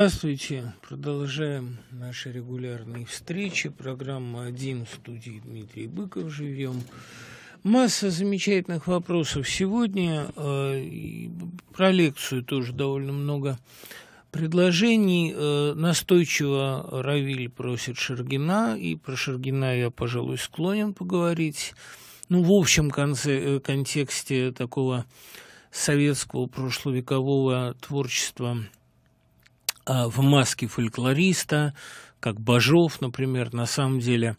Здравствуйте. Продолжаем наши регулярные встречи. Программа «Один» в студии Дмитрий Быков. Живем. Масса замечательных вопросов сегодня. Э, про лекцию тоже довольно много предложений. Э, настойчиво Равиль просит Шергина, и про Шергина я, пожалуй, склонен поговорить. Ну, в общем конце, э, контексте такого советского прошловекового творчества – а, в маске фольклориста, как Бажов, например, на самом деле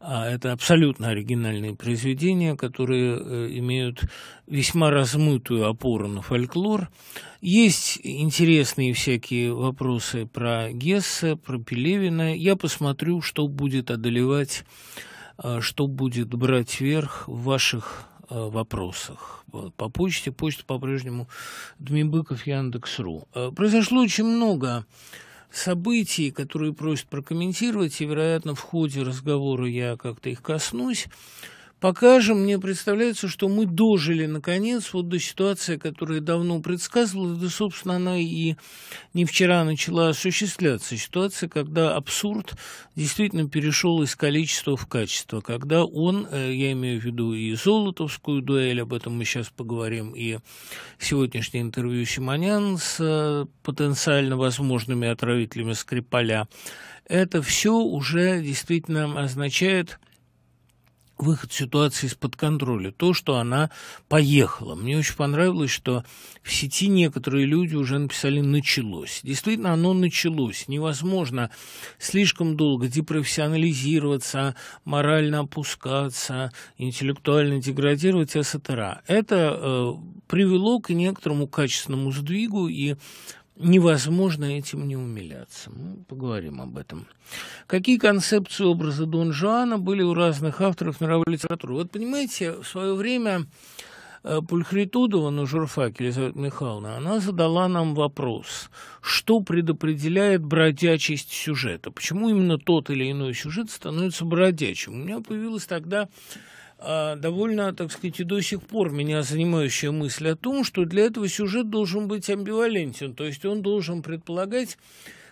а, это абсолютно оригинальные произведения, которые э, имеют весьма размытую опору на фольклор. Есть интересные всякие вопросы про Гесса, про Пелевина. Я посмотрю, что будет одолевать, а, что будет брать верх в ваших Э, вопросах. Э, по почте, почта по-прежнему Дмибыков, Яндекс.ру. Э, произошло очень много событий, которые просят прокомментировать, и, вероятно, в ходе разговора я как-то их коснусь. Покажем, мне представляется, что мы дожили, наконец, вот до ситуации, которая давно предсказывала, да, собственно, она и не вчера начала осуществляться. Ситуация, когда абсурд действительно перешел из количества в качество, когда он, э, я имею в виду и Золотовскую дуэль, об этом мы сейчас поговорим, и сегодняшнее интервью Симонян с э, потенциально возможными отравителями Скрипаля, это все уже действительно означает – выход ситуации из-под контроля, то, что она поехала. Мне очень понравилось, что в сети некоторые люди уже написали «началось». Действительно, оно началось. Невозможно слишком долго депрофессионализироваться, морально опускаться, интеллектуально деградировать, etc. Это э, привело к некоторому качественному сдвигу, и невозможно этим не умиляться. Мы поговорим об этом. Какие концепции образа Дон Жуана были у разных авторов мировой литературы? Вот понимаете, в свое время э, Пульхритудова на журфаке, Елизавета Михайловна, она задала нам вопрос, что предопределяет бродячесть сюжета, почему именно тот или иной сюжет становится бродячим. У меня появилась тогда а, довольно, так сказать, и до сих пор меня занимающая мысль о том, что для этого сюжет должен быть амбивалентен, то есть он должен предполагать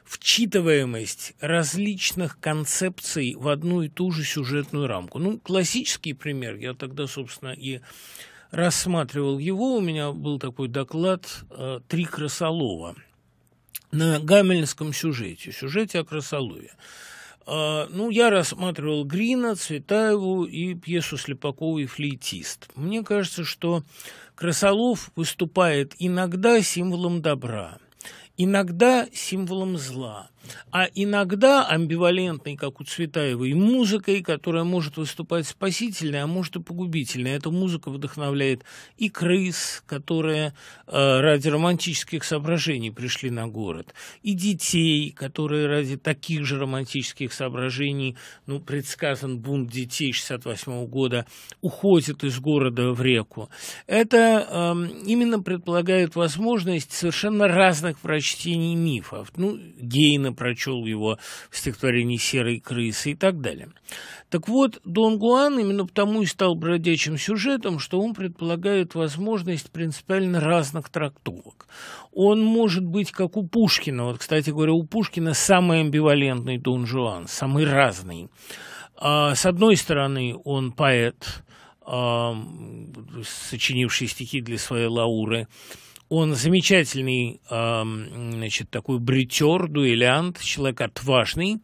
вчитываемость различных концепций в одну и ту же сюжетную рамку. Ну, классический пример, я тогда, собственно, и рассматривал его, у меня был такой доклад э, «Три крысолова» на гамельнском сюжете, сюжете о крысолове. А, ну, я рассматривал Грина, Цветаеву и пьесу Слепакова и «Флейтист». Мне кажется, что Красолов выступает иногда символом добра, иногда символом зла – а иногда амбивалентной, как у Цветаевой, музыкой, которая может выступать спасительной, а может и погубительной. Эта музыка вдохновляет и крыс, которые э, ради романтических соображений пришли на город, и детей, которые ради таких же романтических соображений, ну, предсказан бунт детей 68 -го года, уходят из города в реку. Это э, именно предполагает возможность совершенно разных прочтений мифов. Ну, гей, например, прочел его в стихотворении «Серой крысы» и так далее. Так вот, Дон Гуан именно потому и стал бродячим сюжетом, что он предполагает возможность принципиально разных трактовок. Он может быть как у Пушкина. Вот, кстати говоря, у Пушкина самый амбивалентный Дон Жуан, самый разный. А, с одной стороны, он поэт, сочинивший стихи для своей Лауры – он замечательный, значит, такой бритер, дуэлянт, человек отважный,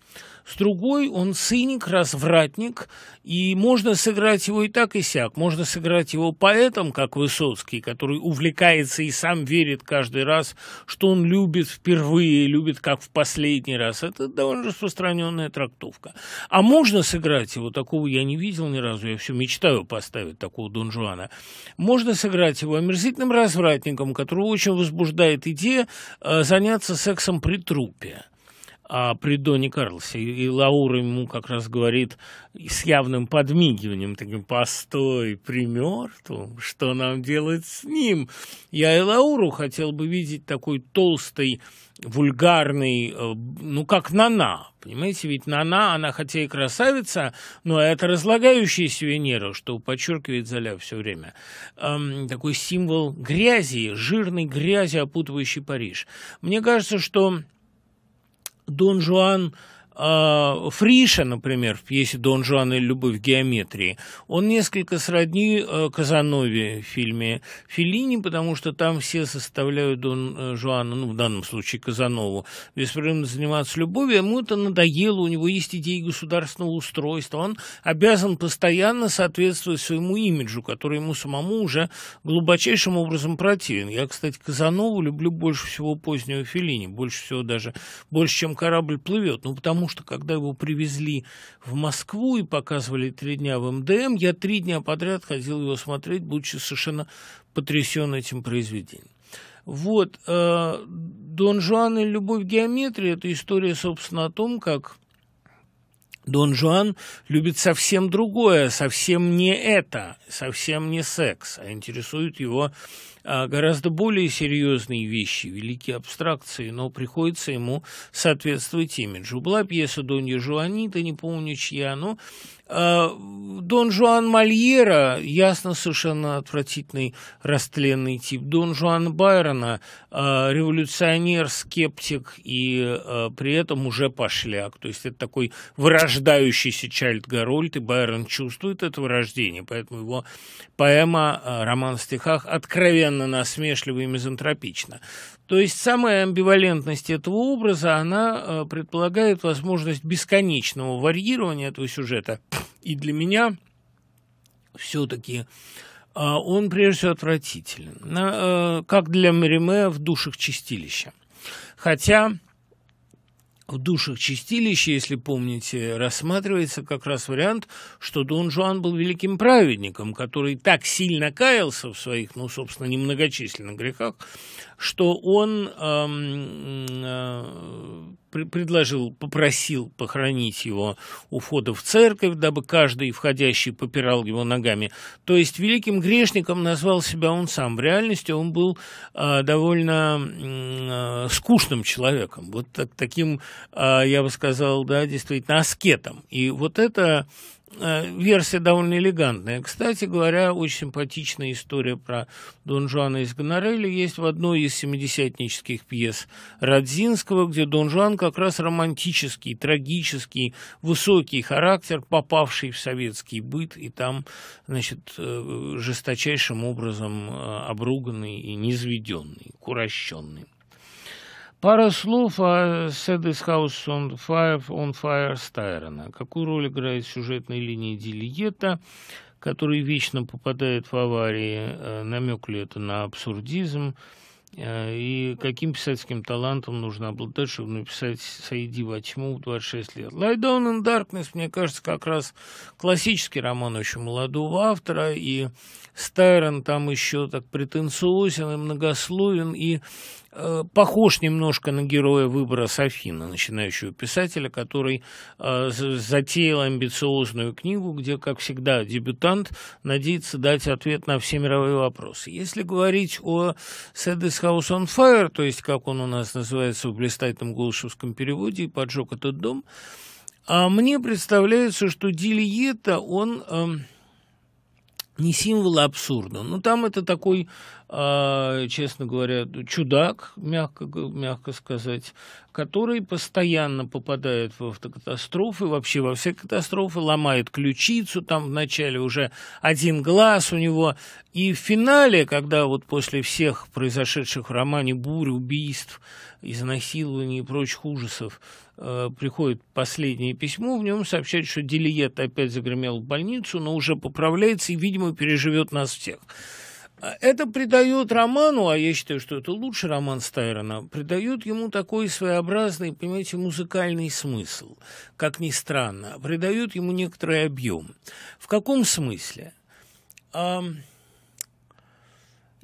с другой он циник, развратник, и можно сыграть его и так, и сяк. Можно сыграть его поэтом, как Высоцкий, который увлекается и сам верит каждый раз, что он любит впервые, любит как в последний раз. Это довольно распространенная трактовка. А можно сыграть его, такого я не видел ни разу, я все мечтаю поставить такого Дон Жуана. Можно сыграть его омерзительным развратником, которого очень возбуждает идея э, заняться сексом при трупе а, при Доне Карлсе. И, и Лаура ему как раз говорит с явным подмигиванием, таким, постой, при мертвом, что нам делать с ним? Я и Лауру хотел бы видеть такой толстый, вульгарный, э, ну, как Нана, понимаете? Ведь Нана, она хотя и красавица, но это разлагающаяся Венера, что подчеркивает Золя все время. Эм, такой символ грязи, жирной грязи, опутывающий Париж. Мне кажется, что Don João А, Фриша, например, в пьесе «Дон Жуан и любовь геометрии», он несколько сродни э, Казанове в фильме Филини, потому что там все составляют Дон э, Жуана, ну, в данном случае Казанову, беспрерывно заниматься любовью, ему это надоело, у него есть идеи государственного устройства, он обязан постоянно соответствовать своему имиджу, который ему самому уже глубочайшим образом противен. Я, кстати, Казанову люблю больше всего позднего Филини, больше всего даже, больше, чем «Корабль плывет», ну, потому потому что когда его привезли в Москву и показывали три дня в МДМ, я три дня подряд ходил его смотреть, будучи совершенно потрясен этим произведением. Вот, э, Дон Жуан и любовь к геометрии – это история, собственно, о том, как Дон Жуан любит совсем другое, совсем не это, совсем не секс, а интересует его а гораздо более серьезные вещи, великие абстракции, но приходится ему соответствовать имиджу. Была пьеса Донья Жуанита, не помню чья, но Э, Дон Жуан Мольера, ясно, совершенно отвратительный растленный тип. Дон Жуан Байрона, э, революционер, скептик и э, при этом уже пошляк. То есть это такой вырождающийся Чайльд Гарольд, и Байрон чувствует это вырождение, поэтому его поэма, роман в стихах откровенно насмешлива и мизантропична. То есть самая амбивалентность этого образа, она предполагает возможность бесконечного варьирования этого сюжета – и для меня все-таки а, он, прежде всего, отвратителен. Э, как для Мериме в душах чистилища. Хотя в душах чистилища, если помните, рассматривается как раз вариант, что Дон Жуан был великим праведником, который так сильно каялся в своих, ну, собственно, немногочисленных грехах, что он эм, э, предложил, попросил похоронить его у входа в церковь, дабы каждый входящий попирал его ногами. То есть великим грешником назвал себя он сам. В реальности он был э, довольно э, скучным человеком, вот так, таким, э, я бы сказал, да, действительно аскетом. И вот это Э, версия довольно элегантная. Кстати говоря, очень симпатичная история про Дон Жуана из Гонорели есть в одной из семидесятнических пьес Радзинского, где Дон Жуан как раз романтический, трагический, высокий характер, попавший в советский быт и там, значит, э, жесточайшим образом э, обруганный и низведенный, курощенный. Пара слов о Sad is House on Fire, on Fire Стайрона. Какую роль играет сюжетная линия Дилиета, который вечно попадает в аварии? Э, намек ли это на абсурдизм? Э, и каким писательским талантом нужно обладать, чтобы написать «Сойди во тьму» в 26 лет? «Lie down in darkness», мне кажется, как раз классический роман очень молодого автора, и Стайрон там еще так претенциозен и многословен, и Э, похож немножко на героя выбора Софина, начинающего писателя, который э, затеял амбициозную книгу, где, как всегда, дебютант надеется дать ответ на все мировые вопросы. Если говорить о «Set this house on fire», то есть, как он у нас называется в блистательном голышевском переводе, «Поджег этот дом», а мне представляется, что Дильета, он эм, не символ а абсурда. но ну, там это такой, а, честно говоря, чудак, мягко, мягко сказать, который постоянно попадает в автокатастрофы, вообще во все катастрофы, ломает ключицу, там вначале уже один глаз у него. И в финале, когда вот после всех произошедших в романе бурь, убийств, изнасилований и прочих ужасов, Э, приходит последнее письмо, в нем сообщают, что Делиет опять загремел в больницу, но уже поправляется и, видимо, переживет нас всех. А это придает роману, а я считаю, что это лучший роман Стайрона, придает ему такой своеобразный, понимаете, музыкальный смысл, как ни странно, придает ему некоторый объем. В каком смысле?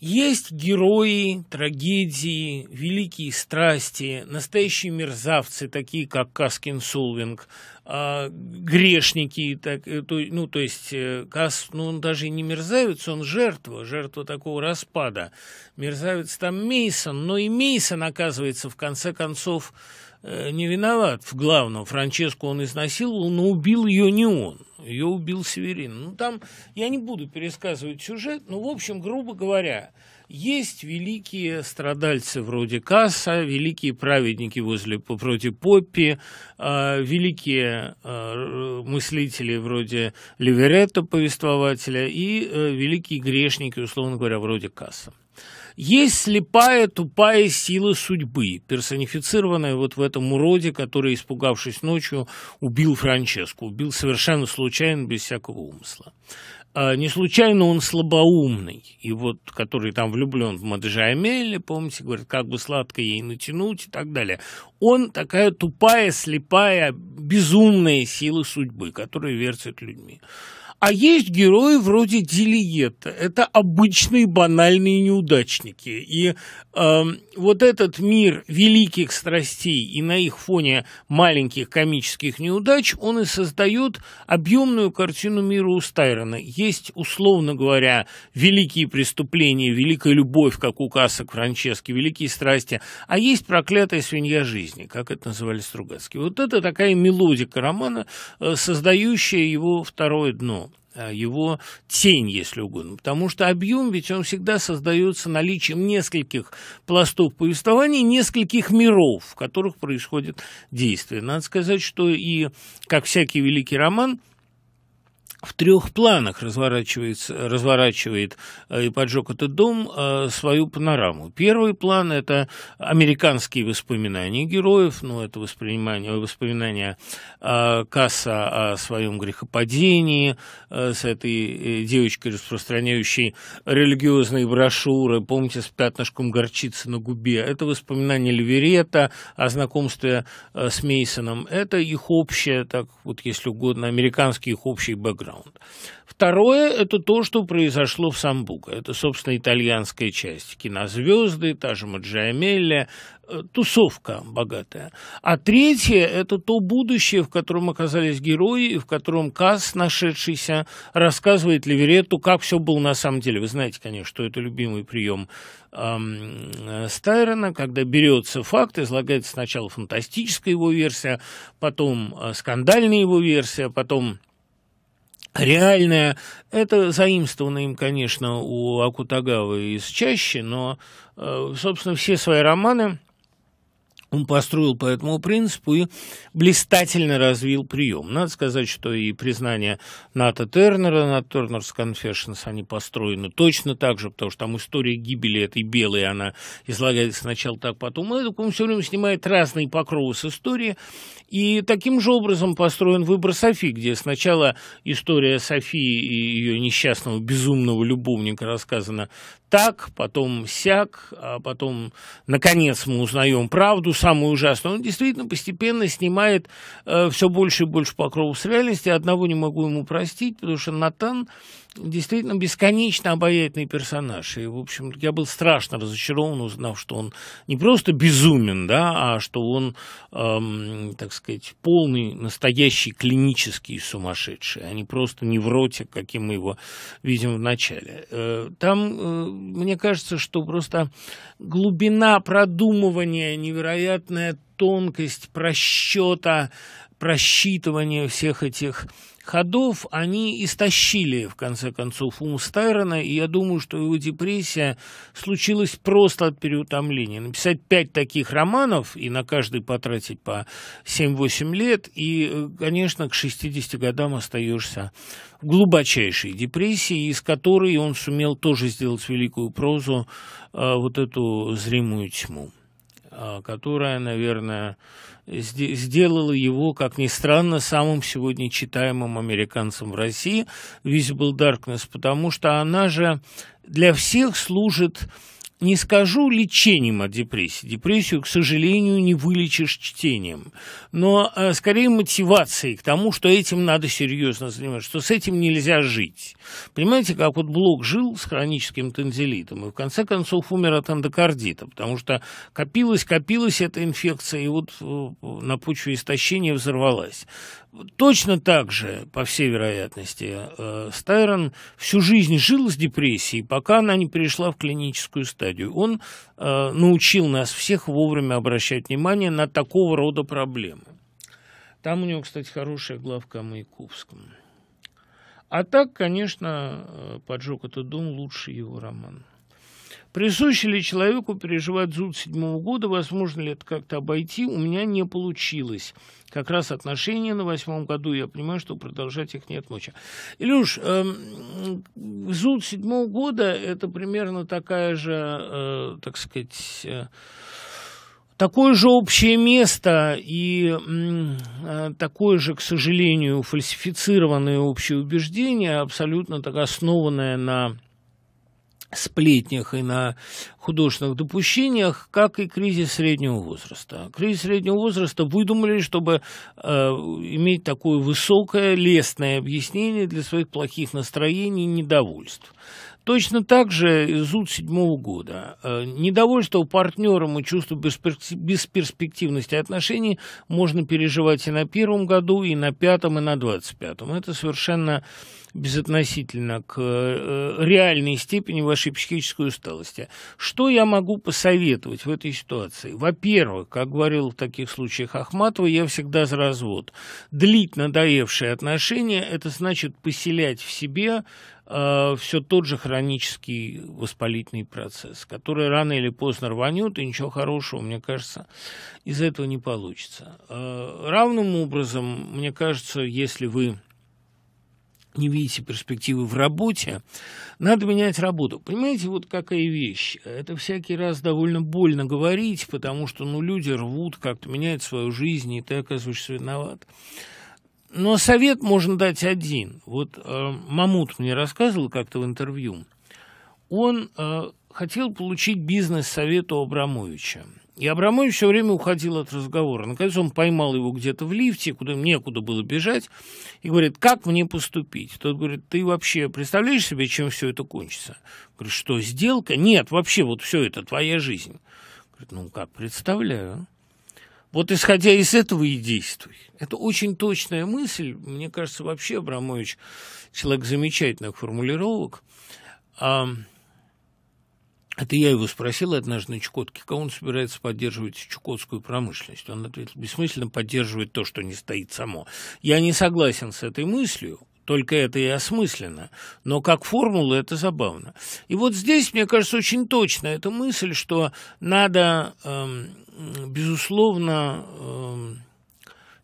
Есть герои, трагедии, великие страсти, настоящие мерзавцы, такие как Каскин Сулвинг, а, грешники, так, э, ну, то есть э, Кас, ну, он даже не мерзавец, он жертва, жертва такого распада. Мерзавец там Мейсон, но и Мейсон оказывается, в конце концов, Э, не виноват в главном. Франческу он изнасиловал, но убил ее не он. Ее убил Северин. Ну, там я не буду пересказывать сюжет, но, в общем, грубо говоря, есть великие страдальцы вроде Касса, великие праведники возле, против Поппи, э, великие э, мыслители вроде Ливеретто, повествователя, и э, великие грешники, условно говоря, вроде Касса. Есть слепая, тупая сила судьбы, персонифицированная вот в этом уроде, который, испугавшись ночью, убил Франческу, убил совершенно случайно, без всякого умысла а, не случайно он слабоумный, и вот, который там влюблен в Маджиамеле, помните, говорит, как бы сладко ей натянуть и так далее. Он такая тупая, слепая, безумная сила судьбы, которая вертит людьми. А есть герои вроде Дилиета. Это обычные банальные неудачники. И э, вот этот мир великих страстей и на их фоне маленьких комических неудач, он и создает объемную картину мира у Стайрона. Есть, условно говоря, великие преступления, великая любовь, как у Касок Франчески, великие страсти, а есть проклятая свинья жизни, как это называли Стругацкие. Вот это такая мелодика романа, э, создающая его второе дно. Э, его тень, если угодно. Потому что объем ведь он всегда создается наличием нескольких пластов повествования, нескольких миров, в которых происходит действие. Надо сказать, что и, как всякий великий роман, в трех планах разворачивается, разворачивает э, и поджег этот дом э, свою панораму. Первый план – это американские воспоминания героев, ну, это воспринимание, воспоминания э, Касса о своем грехопадении с этой девочкой, распространяющей религиозные брошюры, помните, с пятнышком горчицы на губе. Это воспоминания Ливерета о знакомстве с Мейсоном. Это их общее, так вот, если угодно, американский их общий бэкграунд бэкграунд. Второе – это то, что произошло в Самбука. Это, собственно, итальянская часть. Кинозвезды, та же Маджиамелли, э, тусовка богатая. А третье – это то будущее, в котором оказались герои, и в котором Касс, нашедшийся, рассказывает Леверетту, как все было на самом деле. Вы знаете, конечно, что это любимый прием эм, Стайрона, когда берется факт, излагается сначала фантастическая его версия, потом э, скандальная его версия, потом реальная. Это заимствовано им, конечно, у Акутагавы из чаще, но, э, собственно, все свои романы он построил по этому принципу и блистательно развил прием. Надо сказать, что и признание НАТО Тернера, НАТО Тернерс Confessions, они построены точно так же, потому что там история гибели этой белой, она излагается сначала так, потом и Он все время снимает разные покровы с истории. И таким же образом построен выбор Софи, где сначала история Софии и ее несчастного безумного любовника рассказана так, потом сяк, а потом, наконец, мы узнаем правду, самое ужасное, он действительно постепенно снимает э, все больше и больше покровов с реальности. Одного не могу ему простить, потому что Натан действительно бесконечно обаятельный персонаж. И, в общем, я был страшно разочарован, узнав, что он не просто безумен, да, а что он, эм, так сказать, полный, настоящий клинический сумасшедший, а не просто невротик, каким мы его видим в начале. Э, там, э, мне кажется, что просто глубина продумывания, невероятная тонкость просчета, просчитывания всех этих ходов они истощили, в конце концов, ум Стайрона, и я думаю, что его депрессия случилась просто от переутомления. Написать пять таких романов и на каждый потратить по 7-8 лет, и, э, конечно, к 60 годам остаешься в глубочайшей депрессии, из которой он сумел тоже сделать великую прозу, э, вот эту зримую тьму, э, которая, наверное, сделало его, как ни странно, самым сегодня читаемым американцем в России «Visible Darkness», потому что она же для всех служит не скажу лечением от депрессии. Депрессию, к сожалению, не вылечишь чтением. Но э, скорее мотивацией к тому, что этим надо серьезно заниматься, что с этим нельзя жить. Понимаете, как вот Блок жил с хроническим танзелитом и в конце концов умер от эндокардита, потому что копилась, копилась эта инфекция, и вот э, на почве истощения взорвалась. Точно так же, по всей вероятности, э, Стайрон всю жизнь жил с депрессией, пока она не перешла в клиническую стадию. Он э, научил нас всех вовремя обращать внимание на такого рода проблемы. Там у него, кстати, хорошая главка о Маяковском. А так, конечно, э, поджог этот дом лучше его роман. Присуще ли человеку переживать зуд седьмого года, возможно ли это как-то обойти, у меня не получилось. Как раз отношения на восьмом году, я понимаю, что продолжать их нет мочи. Илюш, эм, зуд седьмого года – это примерно такая же, э, так сказать, э, такое же общее место и э, такое же, к сожалению, фальсифицированное общее убеждение, абсолютно так основанное на сплетнях и на художественных допущениях, как и кризис среднего возраста. Кризис среднего возраста выдумали, чтобы э, иметь такое высокое, лестное объяснение для своих плохих настроений и недовольств. Точно так же зуд седьмого года. Э, недовольство партнерам и чувство бесперспективности отношений можно переживать и на первом году, и на пятом, и на двадцать пятом. Это совершенно безотносительно к э, реальной степени вашей психической усталости. Что я могу посоветовать в этой ситуации? Во-первых, как говорил в таких случаях Ахматова, я всегда за развод. Длить надоевшие отношения – это значит поселять в себе э, все тот же хронический воспалительный процесс, который рано или поздно рванет, и ничего хорошего, мне кажется, из этого не получится. Э, равным образом, мне кажется, если вы не видите перспективы в работе, надо менять работу. Понимаете, вот какая вещь. Это всякий раз довольно больно говорить, потому что ну, люди рвут, как-то меняют свою жизнь, и ты оказываешься виноват. Но совет можно дать один. Вот э, Мамут мне рассказывал как-то в интервью. Он э, хотел получить бизнес-совет у Абрамовича. И Абрамович все время уходил от разговора. Наконец он поймал его где-то в лифте, куда некуда было бежать, и говорит, как мне поступить? Тот говорит, ты вообще представляешь себе, чем все это кончится? Говорит, что, сделка? Нет, вообще вот все это твоя жизнь. Говорит, ну как, представляю. Вот исходя из этого и действуй. Это очень точная мысль. Мне кажется, вообще Абрамович человек замечательных формулировок. Это я его спросил однажды на Чукотке, кого он собирается поддерживать чукотскую промышленность. Он ответил, бессмысленно поддерживать то, что не стоит само. Я не согласен с этой мыслью, только это и осмысленно. Но как формула это забавно. И вот здесь, мне кажется, очень точно эта мысль, что надо, эм, безусловно, эм,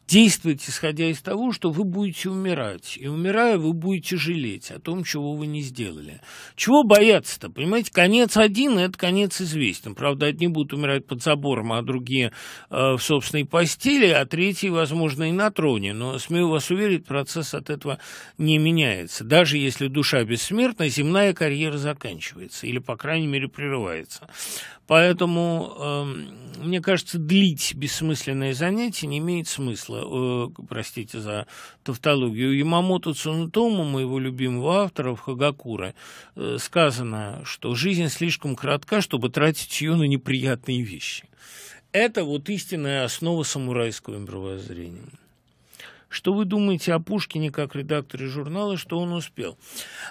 действовать, исходя из того, что вы будете умирать. И умирая, вы будете жалеть о том, чего вы не сделали. Чего бояться-то? Понимаете, конец один, и это конец известен. Правда, одни будут умирать под забором, а другие э, в собственной постели, а третьи, возможно, и на троне. Но, смею вас уверить, процесс от этого не меняется. Даже если душа бессмертна, земная карьера заканчивается. Или, по крайней мере, прерывается. Поэтому, э, мне кажется, длить бессмысленные занятия не имеет смысла. Э, простите за тавтологию. У Ямамото Цунутому, моего любимого автора, в Хагакура, э, сказано, что жизнь слишком коротка, чтобы тратить ее на неприятные вещи. Это вот истинная основа самурайского мировоззрения. Что вы думаете о Пушкине как редакторе журнала, что он успел?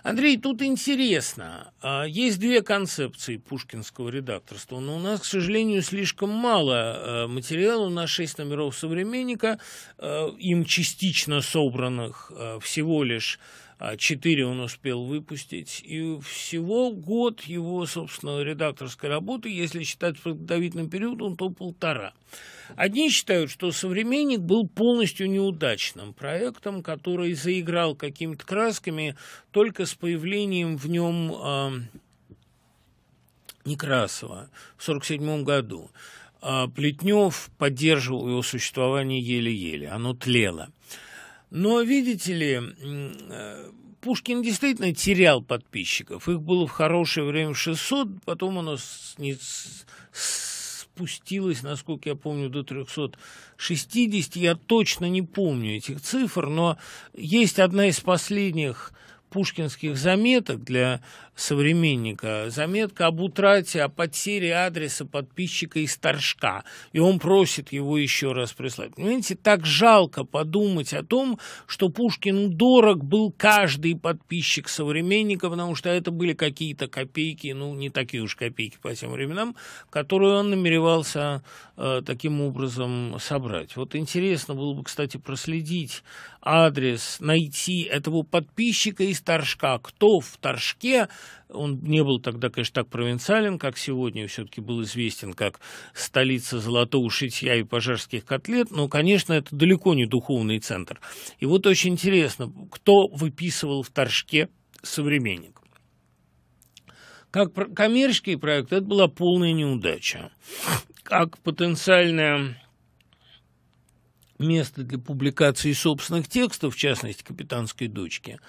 Андрей, тут интересно. А, есть две концепции пушкинского редакторства, но у нас, к сожалению, слишком мало а, материала. У нас шесть номеров «Современника», а, им частично собранных всего лишь а, четыре он успел выпустить. И всего год его, собственно, редакторской работы, если считать подготовительным периодом, то полтора. Одни считают, что «Современник» был полностью неудачным проектом, который заиграл какими-то красками только с появлением в нем а, Некрасова в 1947 году. А, Плетнев поддерживал его существование еле-еле, оно тлело. Но, видите ли, э, Пушкин действительно терял подписчиков. Их было в хорошее время 600, потом оно спустилось, насколько я помню, до 360. Я точно не помню этих цифр, но есть одна из последних пушкинских заметок для современника. Заметка об утрате, о потере адреса подписчика из Торжка. И он просит его еще раз прислать. Понимаете, так жалко подумать о том, что Пушкин дорог был каждый подписчик современника, потому что это были какие-то копейки, ну, не такие уж копейки по тем временам, которую он намеревался э, таким образом собрать. Вот интересно было бы, кстати, проследить адрес, найти этого подписчика из Торжка, кто в Торжке, он не был тогда, конечно, так провинциален, как сегодня, все-таки был известен как столица золотого шитья и пожарских котлет, но, конечно, это далеко не духовный центр. И вот очень интересно, кто выписывал в Торжке современник. Как коммерческий проект это была полная неудача. Как потенциальная место для публикации собственных текстов, в частности, «Капитанской дочки»,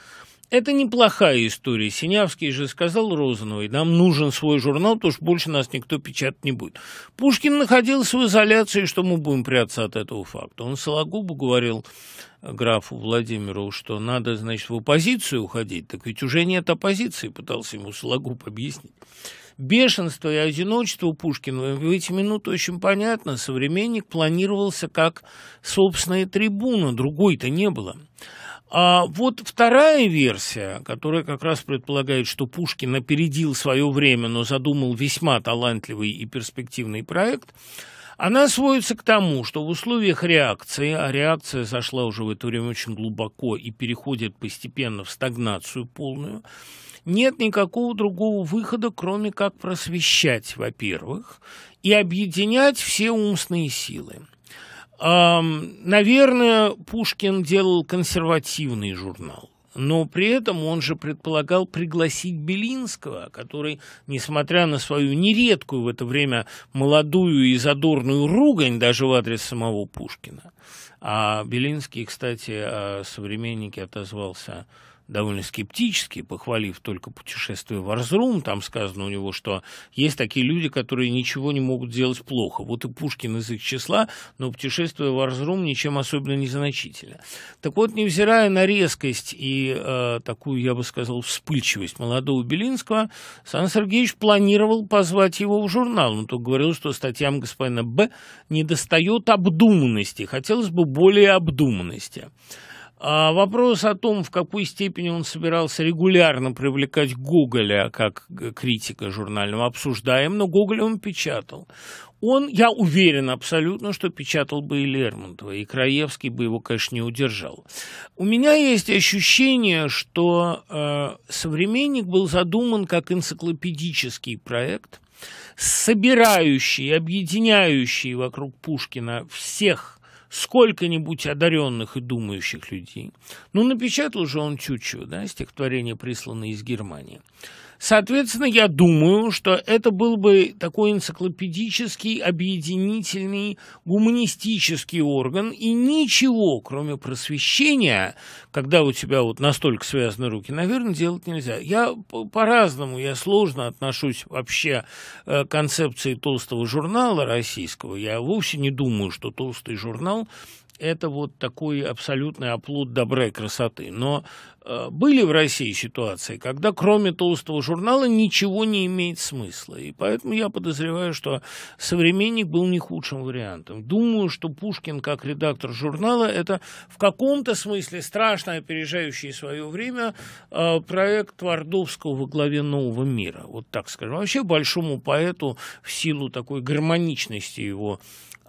это неплохая история. Синявский же сказал Розановой, нам нужен свой журнал, потому что больше нас никто печатать не будет. Пушкин находился в изоляции, что мы будем прятаться от этого факта. Он Сологубу говорил графу Владимиру, что надо, значит, в оппозицию уходить, так ведь уже нет оппозиции, пытался ему Сологуб объяснить. Бешенство и одиночество у Пушкина в эти минуты очень понятно. Современник планировался как собственная трибуна, другой-то не было. А вот вторая версия, которая как раз предполагает, что Пушкин опередил свое время, но задумал весьма талантливый и перспективный проект, она сводится к тому, что в условиях реакции, а реакция зашла уже в это время очень глубоко и переходит постепенно в стагнацию полную, нет никакого другого выхода, кроме как просвещать, во-первых, и объединять все умственные силы. Наверное, Пушкин делал консервативный журнал. Но при этом он же предполагал пригласить Белинского, который, несмотря на свою нередкую в это время молодую и задорную ругань даже в адрес самого Пушкина, а Белинский, кстати, современники отозвался довольно скептически, похвалив только путешествие в Арзрум. Там сказано у него, что есть такие люди, которые ничего не могут делать плохо. Вот и Пушкин из их числа, но путешествие в Арзрум ничем особенно не значительно. Так вот, невзирая на резкость и э, такую, я бы сказал, вспыльчивость молодого Белинского, Сан Сергеевич планировал позвать его в журнал, но только говорил, что статьям господина Б недостает обдуманности, хотелось бы более обдуманности. А вопрос о том, в какой степени он собирался регулярно привлекать Гоголя как э, критика журнального, обсуждаем, но Гоголя он печатал. Он, я уверен абсолютно, что печатал бы и Лермонтова, и Краевский бы его, конечно, не удержал. У меня есть ощущение, что э, «Современник» был задуман как энциклопедический проект, собирающий, объединяющий вокруг Пушкина всех сколько-нибудь одаренных и думающих людей. Ну, напечатал же он Тютчева, да, стихотворение, присланное из Германии. Соответственно, я думаю, что это был бы такой энциклопедический, объединительный, гуманистический орган, и ничего, кроме просвещения, когда у тебя вот настолько связаны руки, наверное, делать нельзя. Я по-разному, я сложно отношусь вообще э, к концепции толстого журнала российского. Я вовсе не думаю, что толстый журнал это вот такой абсолютный оплот добра и красоты. Но э, были в России ситуации, когда кроме толстого журнала ничего не имеет смысла. И поэтому я подозреваю, что «Современник» был не худшим вариантом. Думаю, что Пушкин, как редактор журнала, это в каком-то смысле страшно опережающий свое время э, проект Твардовского во главе «Нового мира». Вот так скажем. Вообще большому поэту в силу такой гармоничности его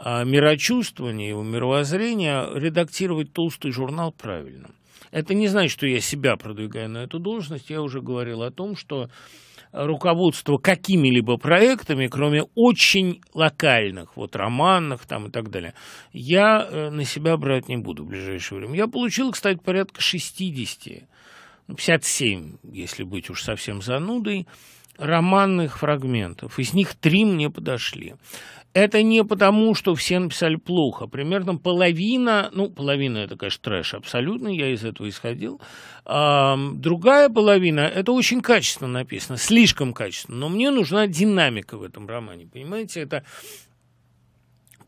мирочувствования, его мировоззрения а редактировать толстый журнал правильно. Это не значит, что я себя продвигаю на эту должность. Я уже говорил о том, что руководство какими-либо проектами, кроме очень локальных, вот романных там и так далее, я э, на себя брать не буду в ближайшее время. Я получил, кстати, порядка 60, 57, ну, если быть уж совсем занудой, романных фрагментов. Из них три мне подошли это не потому, что все написали плохо. Примерно половина, ну, половина это, конечно, трэш абсолютно, я из этого исходил. А, другая половина, это очень качественно написано, слишком качественно. Но мне нужна динамика в этом романе, понимаете? Это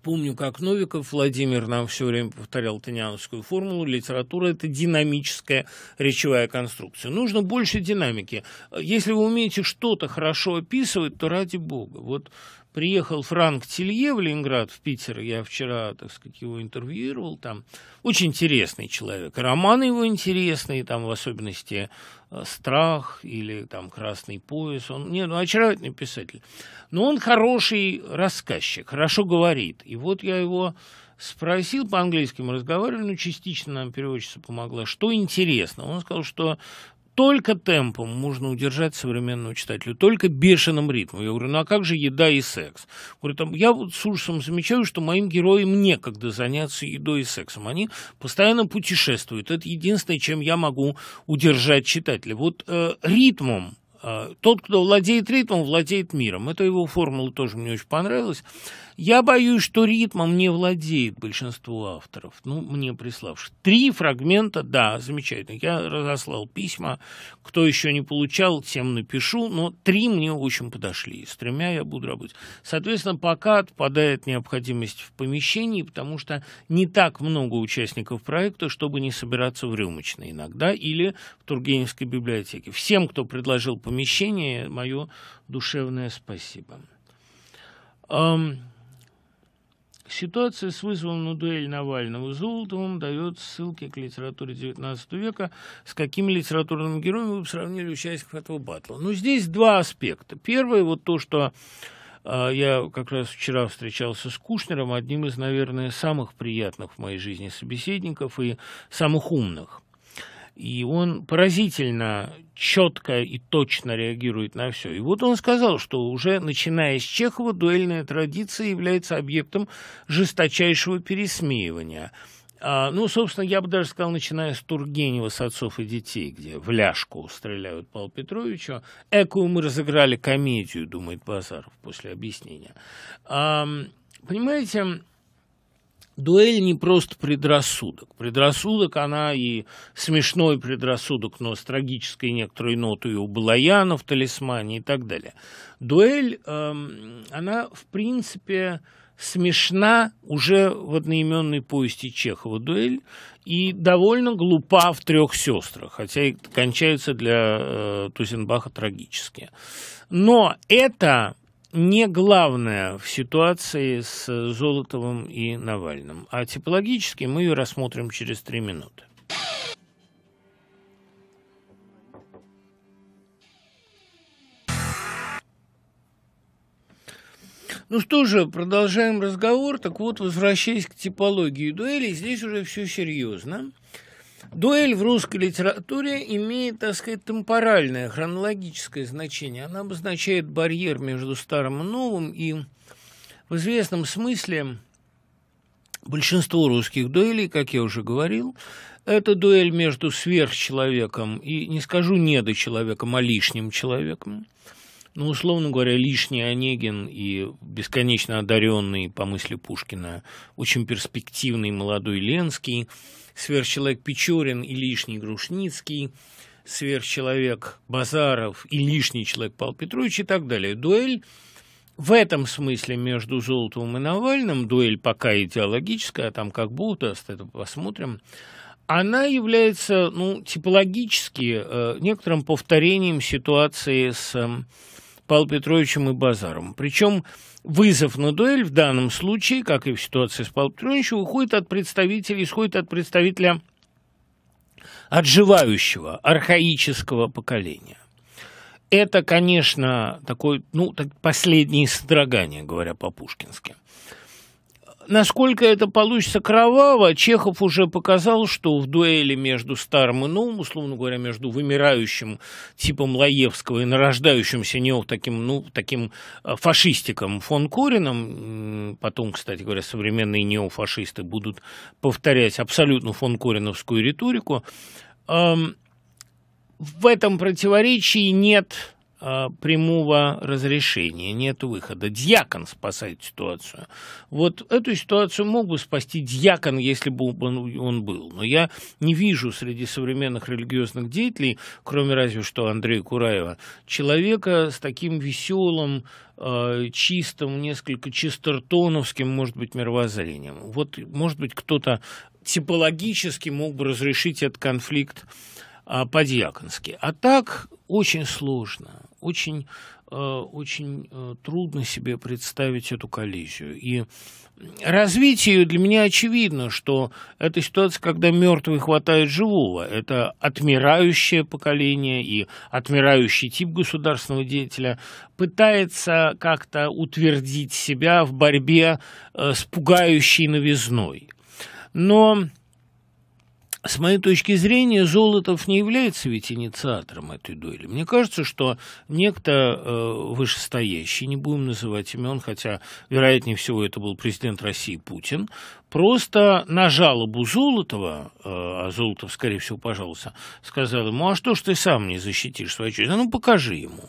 помню, как Новиков Владимир нам все время повторял таняновскую формулу, литература – это динамическая речевая конструкция. Нужно больше динамики. Если вы умеете что-то хорошо описывать, то ради бога. Вот приехал Франк Тилье в Ленинград, в Питер. Я вчера, так сказать, его интервьюировал там. Очень интересный человек. Романы его интересные, там в особенности э, «Страх» или там «Красный пояс». Он, не, ну, очаровательный писатель. Но он хороший рассказчик, хорошо говорит. И вот я его спросил по-английски, мы разговаривали, ну, частично нам переводчица помогла, что интересно. Он сказал, что только темпом можно удержать современного читателя, только бешеным ритмом. Я говорю, ну а как же еда и секс? Говорю, там, я вот с ужасом замечаю, что моим героям некогда заняться едой и сексом. Они постоянно путешествуют. Это единственное, чем я могу удержать читателя. Вот э, ритмом э, тот, кто владеет ритмом, владеет миром. Это его формула тоже мне очень понравилась. Я боюсь, что ритмом не владеет большинство авторов, ну, мне приславших. Три фрагмента, да, замечательно. Я разослал письма, кто еще не получал, тем напишу, но три мне очень подошли, с тремя я буду работать. Соответственно, пока отпадает необходимость в помещении, потому что не так много участников проекта, чтобы не собираться в рюмочной иногда или в Тургеневской библиотеке. Всем, кто предложил помещение, мое душевное спасибо. Um... Ситуация с вызванным дуэль Навального Золотовым дает ссылки к литературе XIX века, с каким литературным героем вы бы сравнили участников этого батла. Ну, здесь два аспекта. Первый, вот то, что а, я как раз вчера встречался с Кушнером, одним из, наверное, самых приятных в моей жизни собеседников и самых умных. И он поразительно четко и точно реагирует на все. И вот он сказал, что уже начиная с Чехова дуэльная традиция является объектом жесточайшего пересмеивания. А, ну, собственно, я бы даже сказал, начиная с Тургенева с «Отцов и детей», где в ляжку стреляют Павлу Петровичу. Экую мы разыграли комедию, думает Базаров после объяснения. А, понимаете, дуэль не просто предрассудок. Предрассудок, она и смешной предрассудок, но с трагической некоторой нотой у Балаяна в «Талисмане» и так далее. Дуэль, эм, она, в принципе, смешна уже в одноименной повести Чехова «Дуэль» и довольно глупа в «Трех сестрах», хотя и кончается для э, Тузенбаха трагически. Но это не главное в ситуации с Золотовым и Навальным. А типологически мы ее рассмотрим через три минуты. Ну что же, продолжаем разговор. Так вот, возвращаясь к типологии дуэли, здесь уже все серьезно. Дуэль в русской литературе имеет, так сказать, темпоральное, хронологическое значение. Она обозначает барьер между старым и новым, и в известном смысле большинство русских дуэлей, как я уже говорил, это дуэль между сверхчеловеком и, не скажу недочеловеком, а лишним человеком. Ну, условно говоря, лишний Онегин и бесконечно одаренный, по мысли Пушкина, очень перспективный молодой Ленский – сверхчеловек Печорин и лишний Грушницкий, сверхчеловек Базаров и лишний человек Павел Петрович и так далее. Дуэль в этом смысле между Золотовым и Навальным, дуэль пока идеологическая, а там как будут, это посмотрим, она является ну, типологически э, некоторым повторением ситуации с э, Павлом Петровичем и Базаром. Причем вызов на дуэль в данном случае, как и в ситуации с Павлом Петровичем, уходит от представителя, исходит от представителя отживающего, архаического поколения. Это, конечно, такой, ну, так, последнее содрогание, говоря по-пушкински насколько это получится кроваво, Чехов уже показал, что в дуэли между старым и новым, условно говоря, между вымирающим типом Лаевского и нарождающимся него таким, ну, таким э, фашистиком фон Корином, потом, кстати говоря, современные неофашисты будут повторять абсолютно фон Кориновскую риторику, в этом противоречии нет Э, прямого разрешения, нет выхода. Дьякон спасает ситуацию. Вот эту ситуацию мог бы спасти дьякон, если бы он был. Но я не вижу среди современных религиозных деятелей, кроме разве что Андрея Кураева, человека с таким веселым, э, чистым, несколько чистертоновским, может быть, мировоззрением. Вот, может быть, кто-то типологически мог бы разрешить этот конфликт а, по-дьяконски. А так очень сложно, очень, э, очень э, трудно себе представить эту коллизию. И развитие для меня очевидно, что это ситуация, когда мертвый хватает живого. Это отмирающее поколение и отмирающий тип государственного деятеля пытается как-то утвердить себя в борьбе э, с пугающей новизной. Но с моей точки зрения, Золотов не является ведь инициатором этой дуэли. Мне кажется, что некто э, вышестоящий, не будем называть имен, хотя, вероятнее всего, это был президент России Путин, просто на жалобу Золотова, э, а Золотов, скорее всего, пожалуйста, сказал ему, а что ж ты сам не защитишь свою честь? А ну, покажи ему.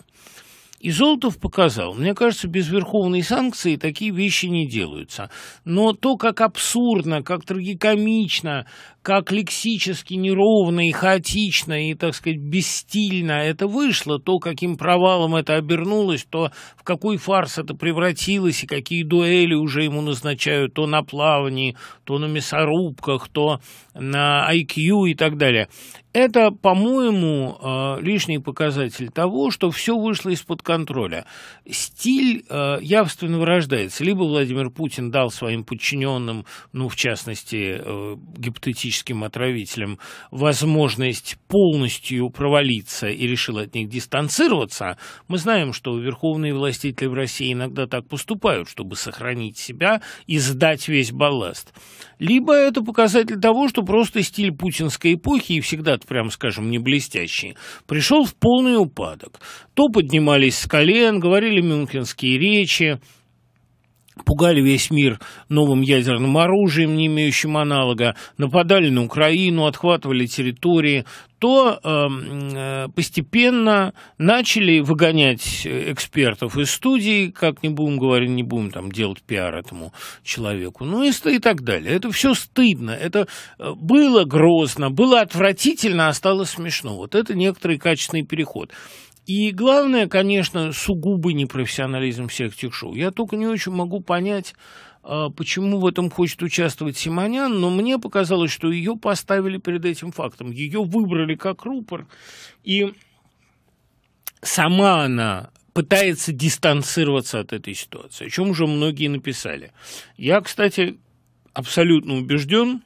И Золотов показал. Мне кажется, без верховной санкции такие вещи не делаются. Но то, как абсурдно, как трагикомично, как лексически неровно и хаотично, и, так сказать, бесстильно это вышло, то, каким провалом это обернулось, то в какой фарс это превратилось, и какие дуэли уже ему назначают, то на плавании, то на мясорубках, то на IQ и так далее. Это, по-моему, э, лишний показатель того, что все вышло из-под контроля. Стиль э, явственно вырождается. Либо Владимир Путин дал своим подчиненным, ну, в частности, э, гипотетически политическим отравителям возможность полностью провалиться и решил от них дистанцироваться, мы знаем, что верховные властители в России иногда так поступают, чтобы сохранить себя и сдать весь балласт. Либо это показатель того, что просто стиль путинской эпохи, и всегда, прям скажем, не блестящий, пришел в полный упадок. То поднимались с колен, говорили мюнхенские речи, пугали весь мир новым ядерным оружием, не имеющим аналога, нападали на Украину, отхватывали территории, то эм, э, постепенно начали выгонять экспертов из студии, как не будем говорить, не будем там делать пиар этому человеку, ну и, и так далее. Это все стыдно, это э, было грозно, было отвратительно, а стало смешно. Вот это некоторый качественный переход. И главное, конечно, сугубый непрофессионализм всех этих шоу. Я только не очень могу понять, а, почему в этом хочет участвовать Симонян, но мне показалось, что ее поставили перед этим фактом. Ее выбрали как рупор, и сама она пытается дистанцироваться от этой ситуации, о чем уже многие написали. Я, кстати, абсолютно убежден,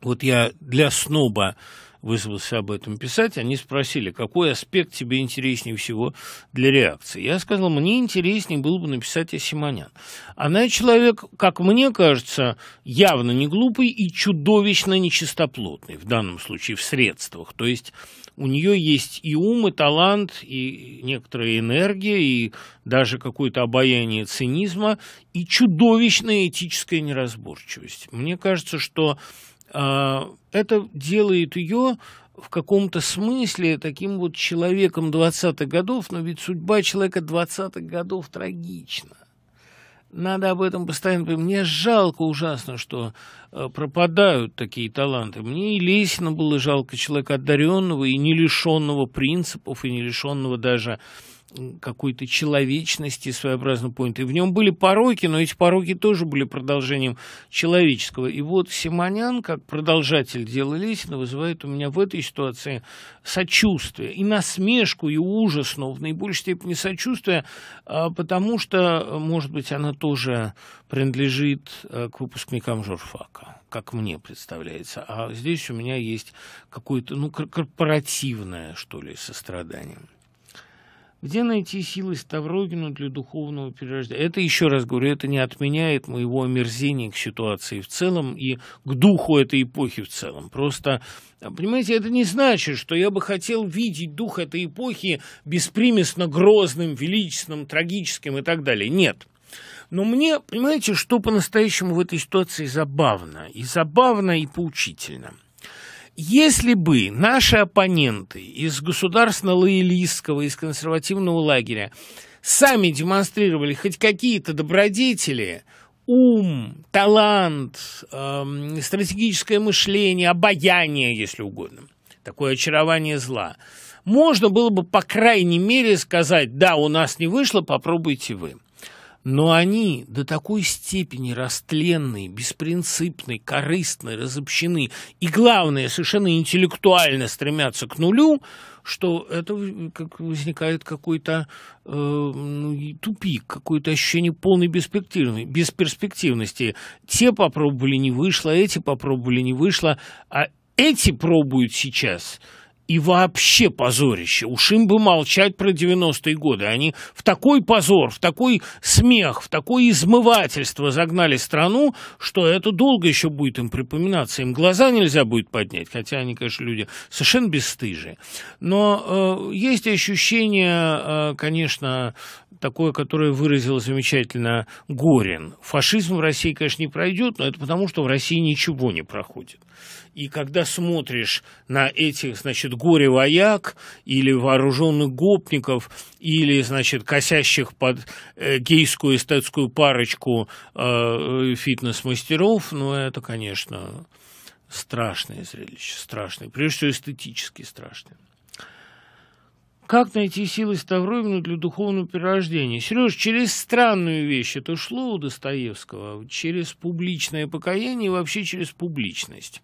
вот я для сноба вызвался об этом писать, они спросили, какой аспект тебе интереснее всего для реакции. Я сказал, мне интереснее было бы написать о Симонян. Она человек, как мне кажется, явно не глупый и чудовищно нечистоплотный, в данном случае в средствах. То есть у нее есть и ум, и талант, и некоторая энергия, и даже какое-то обаяние цинизма, и чудовищная этическая неразборчивость. Мне кажется, что а, это делает ее в каком-то смысле таким вот человеком 20-х годов, но ведь судьба человека 20-х годов трагична. Надо об этом постоянно помнить. Мне жалко ужасно, что э, пропадают такие таланты. Мне и Лесина было жалко человека одаренного и не лишенного принципов, и не лишенного даже какой-то человечности своеобразно понятой. В нем были пороки, но эти пороки тоже были продолжением человеческого. И вот Симонян, как продолжатель дела Лесина, вызывает у меня в этой ситуации сочувствие и насмешку, и ужас, но в наибольшей степени сочувствие, а, потому что, может быть, она тоже принадлежит а, к выпускникам журфака, как мне представляется. А здесь у меня есть какое-то ну, корпоративное, что ли, сострадание. Где найти силы Ставрогину для духовного перерождения? Это, еще раз говорю, это не отменяет моего омерзения к ситуации в целом и к духу этой эпохи в целом. Просто, э, понимаете, это не значит, что я бы хотел видеть дух этой эпохи беспримесно грозным, величественным, трагическим и так далее. Нет. Но мне, понимаете, что по-настоящему в этой ситуации забавно. И забавно, и поучительно – если бы наши оппоненты из государственно-лоялистского, из консервативного лагеря сами демонстрировали хоть какие-то добродетели, ум, талант, эм, стратегическое мышление, обаяние, если угодно, такое очарование зла, можно было бы, по крайней мере, сказать, да, у нас не вышло, попробуйте вы. Но они до такой степени растленные, беспринципные, корыстные, разобщены и, главное, совершенно интеллектуально стремятся к нулю, что это как возникает какой-то э, ну, тупик, какое-то ощущение полной бесперспективности, бесперспективности. Те попробовали, не вышло, эти попробовали, не вышло, а эти пробуют сейчас – и вообще позорище. Уж им бы молчать про 90-е годы. Они в такой позор, в такой смех, в такое измывательство загнали страну, что это долго еще будет им припоминаться. Им глаза нельзя будет поднять, хотя они, конечно, люди совершенно бесстыжие. Но э, есть ощущение, э, конечно, такое, которое выразил замечательно Горин. Фашизм в России, конечно, не пройдет, но это потому, что в России ничего не проходит. И когда смотришь на этих, значит, горе-вояк или вооруженных гопников, или, значит, косящих под э, гейскую эстетскую парочку э, фитнес-мастеров, ну, это, конечно, страшное зрелище, страшное, прежде всего эстетически страшное. Как найти силы Ставровину для духовного перерождения? Сереж, через странную вещь, это шло у Достоевского, через публичное покаяние и вообще через публичность.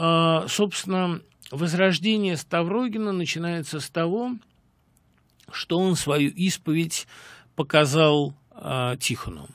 А, собственно, возрождение Ставрогина начинается с того, что он свою исповедь показал а, Тихону,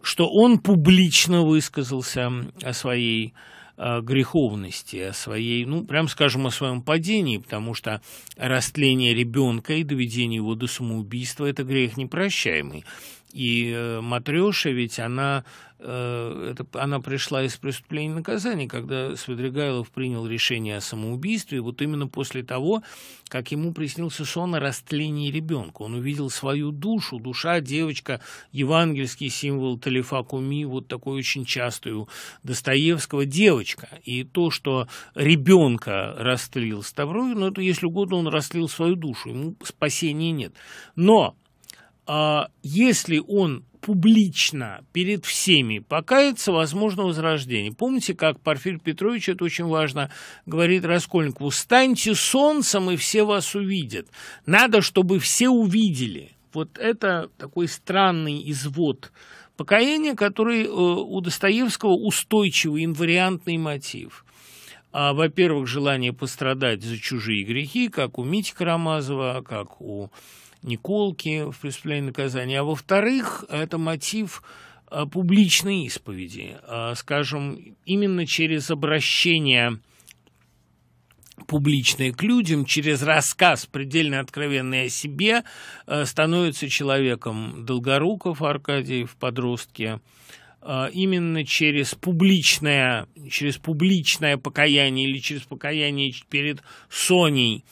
что он публично высказался о своей а, греховности, о своей, ну, прям скажем, о своем падении, потому что растление ребенка и доведение его до самоубийства – это грех непрощаемый. И э, Матрёша ведь она, э, это, она пришла из преступления наказания, когда Свидригайлов принял решение о самоубийстве, вот именно после того, как ему приснился сон о растлении ребенка. Он увидел свою душу, душа, девочка, евангельский символ Талифа Куми, вот такой очень частый у Достоевского, девочка. И то, что ребенка растлил Ставрой, ну это, если угодно, он растлил свою душу, ему спасения нет. Но а если он публично перед всеми покаяться возможно возрождение. Помните, как Порфирь Петрович, это очень важно, говорит Раскольникову, «Станьте солнцем, и все вас увидят». Надо, чтобы все увидели. Вот это такой странный извод покаяния, который э, у Достоевского устойчивый, инвариантный мотив а, – во-первых, желание пострадать за чужие грехи, как у Мити Карамазова, как у Николки в преступлении наказания. А во-вторых, это мотив а, публичной исповеди, а, скажем, именно через обращение публичное к людям, через рассказ, предельно откровенный о себе, а, становится человеком Долгоруков Аркадий в «Подростке», именно через публичное, через публичное покаяние или через покаяние перед Соней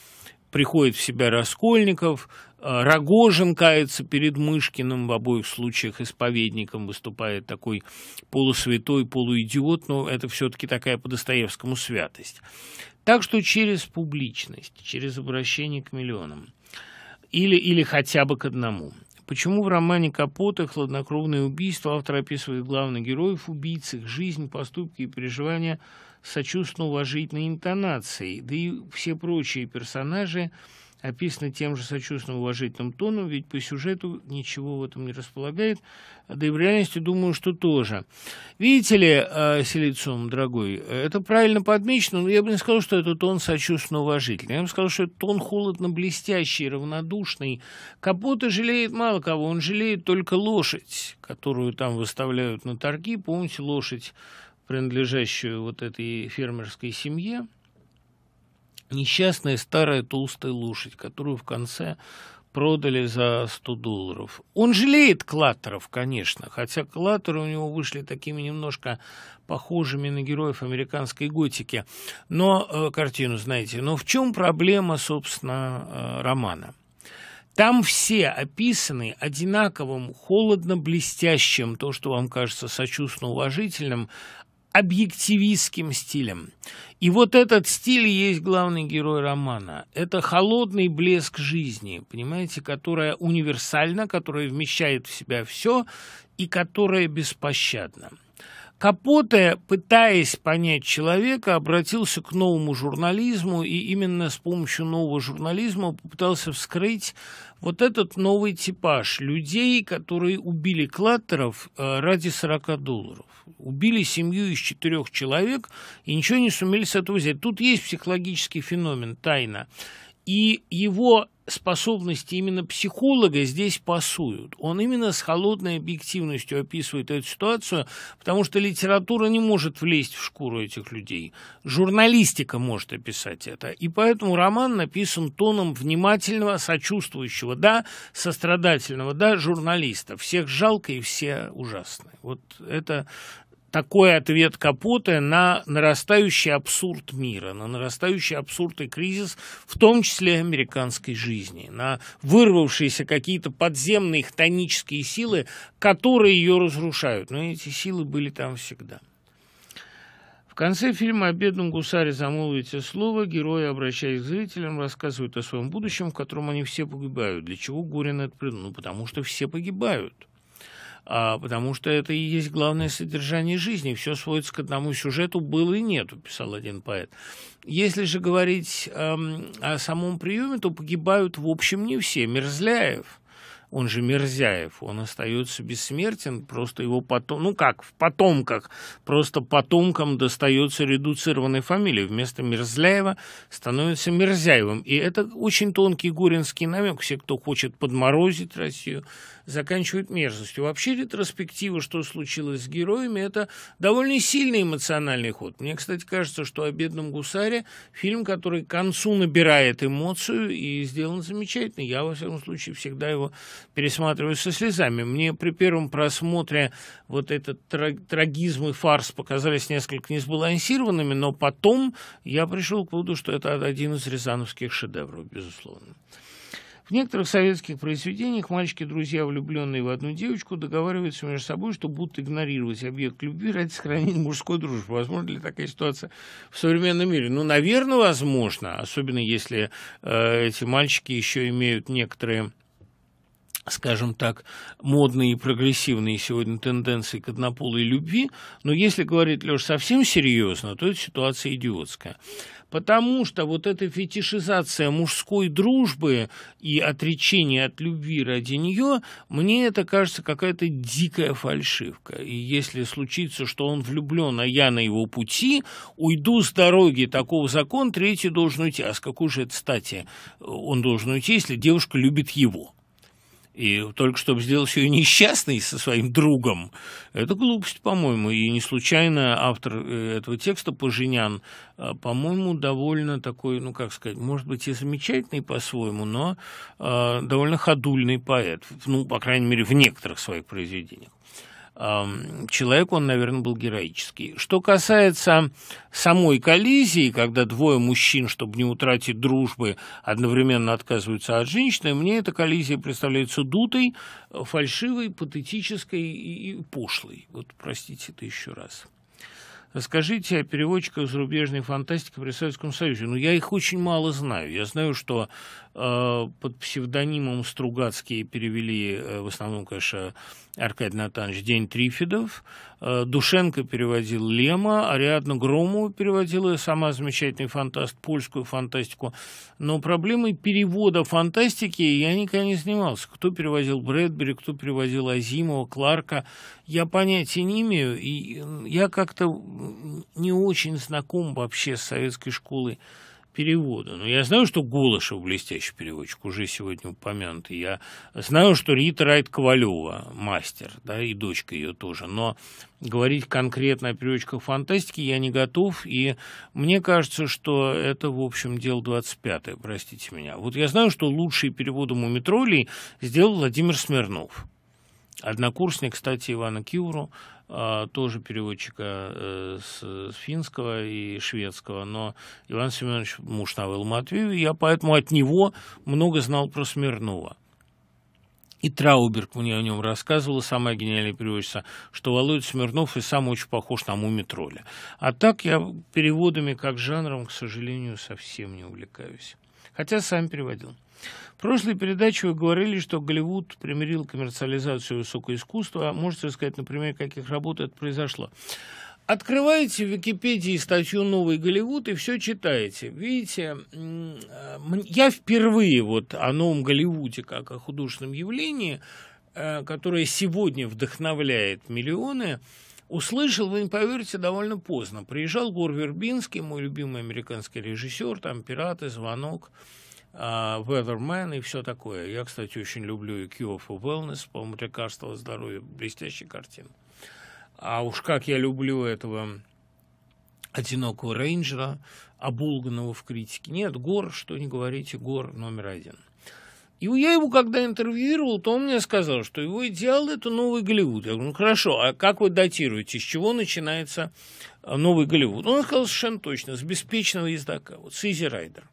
приходит в себя Раскольников – Э, Рогожин кается перед Мышкиным, в обоих случаях исповедником выступает такой полусвятой, полуидиот, но это все-таки такая по Достоевскому святость. Так что через публичность, через обращение к миллионам или, или хотя бы к одному – Почему в романе Капота «Хладнокровное убийство» автор описывает главных героев, убийц, их жизнь, поступки и переживания сочувственно-уважительной интонацией, да и все прочие персонажи – описано тем же сочувственным уважительным тоном, ведь по сюжету ничего в этом не располагает, да и в реальности, думаю, что тоже. Видите ли, э, дорогой, это правильно подмечено, но я бы не сказал, что это тон сочувственно-уважительный. Я бы сказал, что это тон холодно-блестящий, равнодушный. Капота жалеет мало кого, он жалеет только лошадь, которую там выставляют на торги. Помните, лошадь, принадлежащую вот этой фермерской семье, несчастная старая толстая лошадь, которую в конце продали за 100 долларов. Он жалеет Клаттеров, конечно, хотя Клаттеры у него вышли такими немножко похожими на героев американской готики. Но э, картину знаете. Но в чем проблема, собственно, э, романа? Там все описаны одинаковым, холодно-блестящим, то, что вам кажется сочувственно-уважительным, объективистским стилем. И вот этот стиль есть главный герой романа. Это холодный блеск жизни, понимаете, которая универсальна, которая вмещает в себя все и которая беспощадна. Капоте, пытаясь понять человека, обратился к новому журнализму и именно с помощью нового журнализма попытался вскрыть вот этот новый типаж людей, которые убили клаттеров э, ради 40 долларов. Убили семью из четырех человек и ничего не сумели с этого взять. Тут есть психологический феномен, тайна. И его способности именно психолога здесь пасуют. Он именно с холодной объективностью описывает эту ситуацию, потому что литература не может влезть в шкуру этих людей. Журналистика может описать это. И поэтому роман написан тоном внимательного, сочувствующего, да, сострадательного, да, журналиста. Всех жалко и все ужасны. Вот это такой ответ Капоте на нарастающий абсурд мира, на нарастающий абсурд и кризис, в том числе американской жизни, на вырвавшиеся какие-то подземные хтонические силы, которые ее разрушают. Но эти силы были там всегда. В конце фильма о бедном гусаре замолвите слово, герои, обращаясь к зрителям, рассказывают о своем будущем, в котором они все погибают. Для чего Горин это придумал? Ну, потому что все погибают. А, потому что это и есть главное содержание жизни. Все сводится к одному сюжету «было и нету», писал один поэт. Если же говорить эм, о самом приеме, то погибают, в общем, не все. Мерзляев – он же Мерзяев, он остается бессмертен, просто его потом, ну как, в потомках, просто потомкам достается редуцированная фамилия. Вместо Мерзляева становится Мерзяевым. И это очень тонкий гуринский намек. Все, кто хочет подморозить Россию, заканчивают мерзостью. Вообще ретроспектива, что случилось с героями, это довольно сильный эмоциональный ход. Мне, кстати, кажется, что о бедном гусаре фильм, который к концу набирает эмоцию и сделан замечательно. Я, во всяком случае, всегда его пересматриваю со слезами. Мне при первом просмотре вот этот трагизм и фарс показались несколько несбалансированными, но потом я пришел к выводу, что это один из рязановских шедевров, безусловно. В некоторых советских произведениях мальчики-друзья, влюбленные в одну девочку, договариваются между собой, что будут игнорировать объект любви ради сохранения мужской дружбы. Возможно ли такая ситуация в современном мире? Ну, наверное, возможно, особенно если э, эти мальчики еще имеют некоторые скажем так, модные и прогрессивные сегодня тенденции к однополой любви, но если говорить, Леш, совсем серьезно, то эта ситуация идиотская. Потому что вот эта фетишизация мужской дружбы и отречение от любви ради нее, мне это кажется какая-то дикая фальшивка. И если случится, что он влюблен, а я на его пути, уйду с дороги, такого закон, третий должен уйти. А с какой же это стати он должен уйти, если девушка любит его? и только чтобы сделать ее несчастной со своим другом, это глупость, по-моему. И не случайно автор э, этого текста, Поженян, э, по-моему, довольно такой, ну, как сказать, может быть, и замечательный по-своему, но э, довольно ходульный поэт, ну, по крайней мере, в некоторых своих произведениях человек, он, наверное, был героический. Что касается самой коллизии, когда двое мужчин, чтобы не утратить дружбы, одновременно отказываются от женщины, мне эта коллизия представляется дутой, фальшивой, патетической и пошлой. Вот простите это еще раз. Расскажите о переводчиках зарубежной фантастики при Советском Союзе. Ну, я их очень мало знаю. Я знаю, что Э, под псевдонимом Стругацкие перевели э, в основном, конечно, Аркадий Натанович «День Трифидов», э, Душенко переводил Лема, Ариадна Громова переводила, сама замечательный фантаст, польскую фантастику. Но проблемой перевода фантастики я никогда не занимался. Кто переводил Брэдбери, кто переводил Азимова, Кларка, я понятия не имею. И я как-то не очень знаком вообще с советской школой перевода. Но ну, я знаю, что Голышев блестящий переводчик, уже сегодня упомянутый. Я знаю, что Рита Райт Ковалева мастер, да, и дочка ее тоже. Но говорить конкретно о переводчиках фантастики я не готов, и мне кажется, что это, в общем, дело 25 простите меня. Вот я знаю, что лучшие переводы «Мумитролей» сделал Владимир Смирнов. Однокурсник, кстати, Ивана Киуру, а, тоже переводчика э, с финского и шведского, но Иван Семенович муж Навел Матвеев, я поэтому от него много знал про Смирнова. И Трауберг мне о нем рассказывала, самая гениальная переводчица, что Володя Смирнов и сам очень похож на муми-тролля. А так я переводами как жанром, к сожалению, совсем не увлекаюсь. Хотя сам переводил. В прошлой передаче вы говорили, что Голливуд примирил коммерциализацию высокого искусства. Можете сказать, например, каких работ это произошло? Открываете в Википедии статью «Новый Голливуд» и все читаете. Видите, я впервые вот о новом Голливуде как о художественном явлении, э, которое сегодня вдохновляет миллионы, услышал, вы не поверите, довольно поздно. Приезжал Гор Вербинский, мой любимый американский режиссер, там «Пираты», «Звонок». А, Weatherman и все такое. Я, кстати, очень люблю и Cure for Wellness, по-моему, лекарство здоровья, блестящая картина. А уж как я люблю этого одинокого рейнджера, оболганного в критике. Нет, Гор, что не говорите, Гор номер один. И я его, когда интервьюировал, то он мне сказал, что его идеал – это новый Голливуд. Я говорю, ну хорошо, а как вы датируете, с чего начинается э, новый Голливуд? Он сказал совершенно точно, с беспечного ездака, вот с Изи Райдера.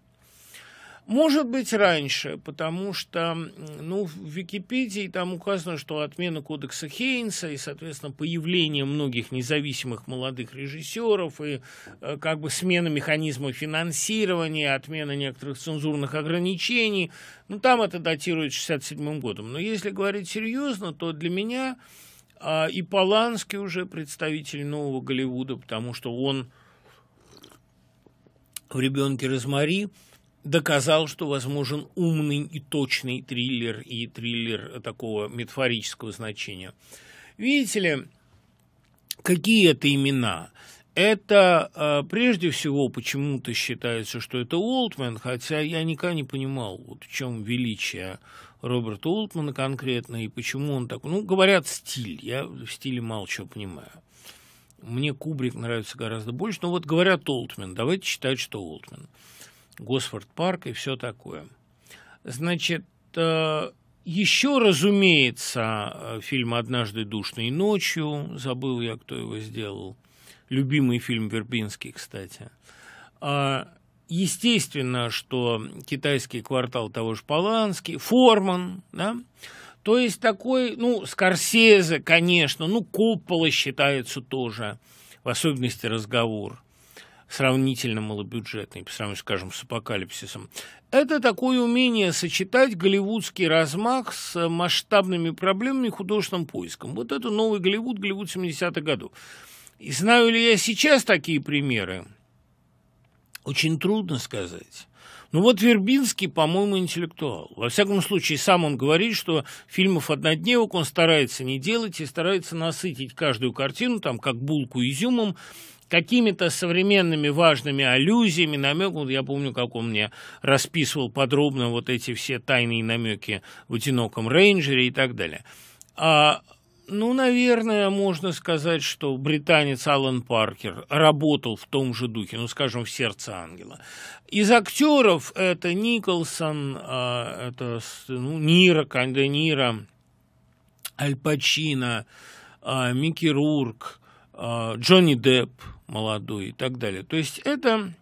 Может быть, раньше, потому что ну, в Википедии там указано, что отмена кодекса Хейнса и, соответственно, появление многих независимых молодых режиссеров и э, как бы смена механизма финансирования, отмена некоторых цензурных ограничений, ну, там это датирует 67 годом. Но если говорить серьезно, то для меня а, и Поланский уже представитель нового Голливуда, потому что он в «Ребенке Розмари» доказал, что возможен умный и точный триллер, и триллер такого метафорического значения. Видите ли, какие это имена? Это а, прежде всего почему-то считается, что это Уолтман, хотя я никогда не понимал, вот в чем величие Роберта Уолтмана конкретно и почему он так... Ну, говорят, стиль. Я в стиле мало чего понимаю. Мне Кубрик нравится гораздо больше, но вот говорят Олтмен, давайте считать, что Олтмен. Госфорд-парк и все такое. Значит, э, еще, разумеется, э, фильм «Однажды душной ночью», забыл я, кто его сделал, любимый фильм Вербинский, кстати. А, естественно, что китайский квартал того же Полански, Форман, да, то есть такой, ну, Скорсезе, конечно, ну, Коппола считается тоже, в особенности разговор – сравнительно малобюджетный, по сравнению, скажем, с апокалипсисом. Это такое умение сочетать голливудский размах с масштабными проблемами и художественным поиском. Вот это новый Голливуд, Голливуд 70-х годов. И знаю ли я сейчас такие примеры? Очень трудно сказать. Ну вот Вербинский, по-моему, интеллектуал. Во всяком случае, сам он говорит, что фильмов однодневок он старается не делать и старается насытить каждую картину, там, как булку изюмом, какими-то современными важными аллюзиями, намеком. Я помню, как он мне расписывал подробно вот эти все тайные намеки в «Одиноком рейнджере» и так далее. А, ну, наверное, можно сказать, что британец Алан Паркер работал в том же духе, ну, скажем, в «Сердце ангела». Из актеров это Николсон, а, это ну, Нира, Канде Нира, Аль Пачино, а, Микки Рурк, а, Джонни Депп, молодой и так далее. То есть это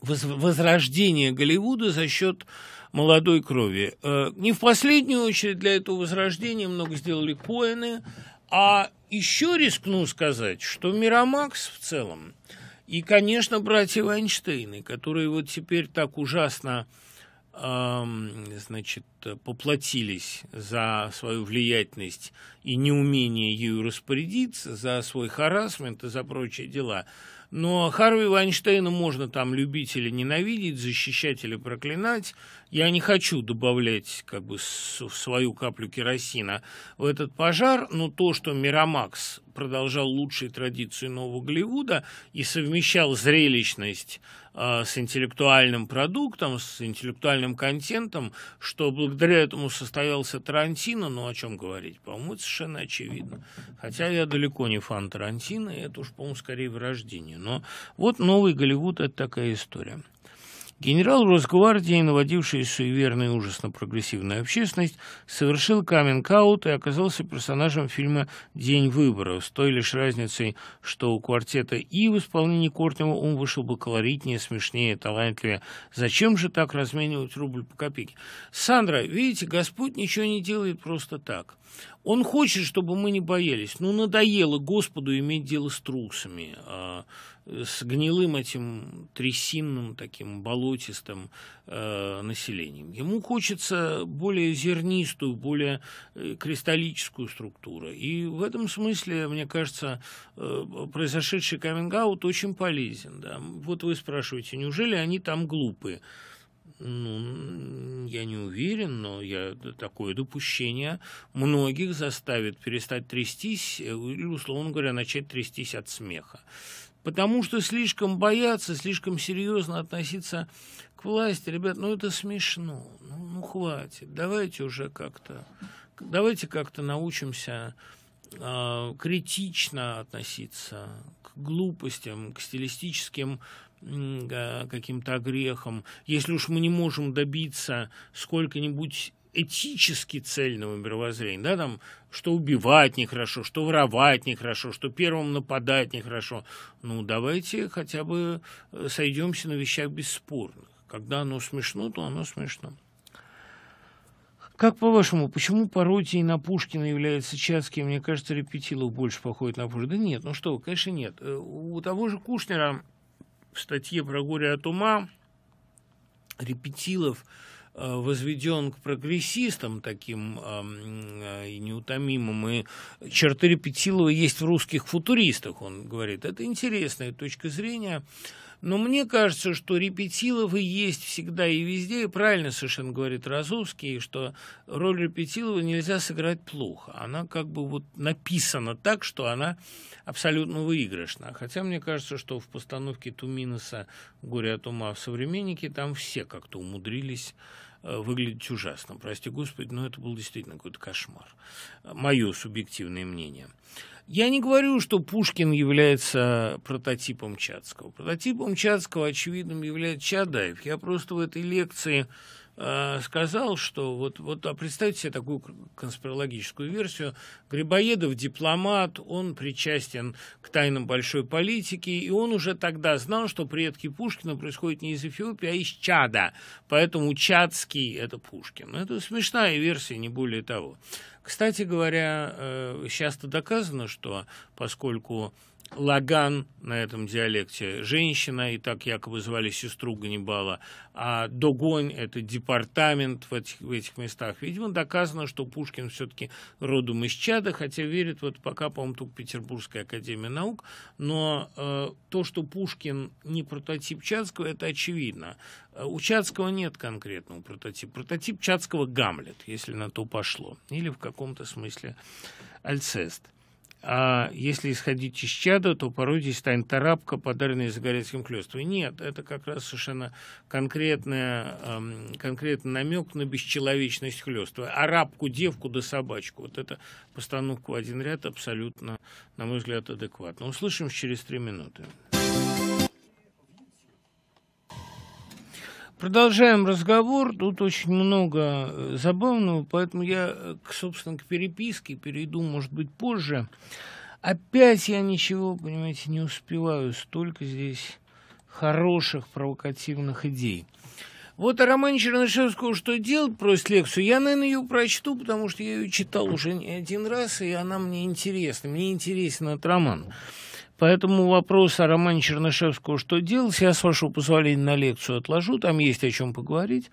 возрождение Голливуда за счет молодой крови. Э, не в последнюю очередь для этого возрождения много сделали Коины, а еще рискну сказать, что Мирамакс в целом, и, конечно, братья Вайнштейны, которые вот теперь так ужасно значит, поплатились за свою влиятельность и неумение ею распорядиться, за свой харасмент и за прочие дела. Но Харви Вайнштейна можно там любить или ненавидеть, защищать или проклинать, я не хочу добавлять как бы свою каплю керосина в этот пожар, но то, что Мирамакс продолжал лучшие традиции нового Голливуда и совмещал зрелищность э, с интеллектуальным продуктом, с интеллектуальным контентом, что благодаря этому состоялся Тарантино, ну о чем говорить, по-моему, совершенно очевидно. Хотя я далеко не фан Тарантино, это уж, по-моему, скорее вырождение. Но вот новый Голливуд – это такая история. Генерал Росгвардии, наводивший суеверный ужас на прогрессивную общественность, совершил каминг-аут и оказался персонажем фильма «День выборов», с той лишь разницей, что у «Квартета И» в исполнении Кортнева он вышел бы колоритнее, смешнее, талантливее. Зачем же так разменивать рубль по копейке? Сандра, видите, Господь ничего не делает просто так. Он хочет, чтобы мы не боялись. Ну, надоело Господу иметь дело с трусами, а, э, с гнилым этим трясинным, таким болотистым э, населением. Ему хочется более зернистую, более э, кристаллическую структуру. И в этом смысле, мне кажется, произошедший каминг очень полезен. Да? Вот вы спрашиваете, неужели они там глупые? ну, я не уверен, но я, такое допущение многих заставит перестать трястись э, или, условно говоря, начать трястись от смеха. Потому что слишком бояться, слишком серьезно относиться к власти, ребят, ну это смешно, ну, ну хватит, давайте уже как-то, давайте как-то научимся э, критично относиться к глупостям, к стилистическим каким-то огрехом, если уж мы не можем добиться сколько-нибудь этически цельного мировоззрения, да, там, что убивать нехорошо, что воровать нехорошо, что первым нападать нехорошо, ну, давайте хотя бы э, сойдемся на вещах бесспорных. Когда оно смешно, то оно смешно. Как по-вашему, почему пародии на Пушкина являются Чацким? Мне кажется, Репетилов больше походит на Пушкина. Да нет, ну что, конечно, нет. Э, у того же Кушнера в статье про горе от ума Репетилов э, возведен к прогрессистам таким э, э, и неутомимым, и черты Репетилова есть в русских футуристах, он говорит. Это интересная точка зрения, но мне кажется, что Репетилова есть всегда и везде, и правильно совершенно говорит Розовский, что роль Репетилова нельзя сыграть плохо. Она как бы вот написана так, что она абсолютно выигрышна. Хотя мне кажется, что в постановке Туминаса «Горе от ума» в «Современнике» там все как-то умудрились э, выглядеть ужасно. Прости господи, но это был действительно какой-то кошмар. Мое субъективное мнение. Я не говорю, что Пушкин является прототипом Чацкого. Прототипом Чацкого, очевидным, является Чадаев. Я просто в этой лекции э, сказал, что вот, вот а представьте себе такую конспирологическую версию. Грибоедов дипломат, он причастен к тайнам большой политики, и он уже тогда знал, что предки Пушкина происходят не из Эфиопии, а из Чада. Поэтому Чадский – это Пушкин. Это смешная версия, не более того. Кстати говоря, э, часто доказано, что поскольку Лаган на этом диалекте женщина, и так якобы звали сестру Ганнибала, а Догонь – это департамент в этих, в этих местах. Видимо, доказано, что Пушкин все-таки родом из Чада, хотя верит вот пока, по-моему, только Петербургская академия наук, но э, то, что Пушкин не прототип Чадского, это очевидно. Э, у Чацкого нет конкретного прототипа. Прототип Чацкого – Гамлет, если на то пошло, или в каком-то смысле Альцест – а если исходить из чада, то порой здесь станет арабка, подаренная загорецким хлёстом. Нет, это как раз совершенно конкретная, эм, конкретный намек на бесчеловечность хлёства. Арабку, девку да собачку. Вот это постановка в один ряд абсолютно, на мой взгляд, адекватно. Услышим через три минуты. Продолжаем разговор. Тут очень много э, забавного, поэтому я, э, собственно, к переписке перейду, может быть, позже. Опять я ничего, понимаете, не успеваю. Столько здесь хороших провокативных идей. Вот о романе Чернышевского «Что делать?» просит лекцию. Я, наверное, ее прочту, потому что я ее читал уже не один раз, и она мне интересна. Мне интересен этот роман. Поэтому вопрос о романе Чернышевского «Что делать?» я, с вашего позволения, на лекцию отложу, там есть о чем поговорить.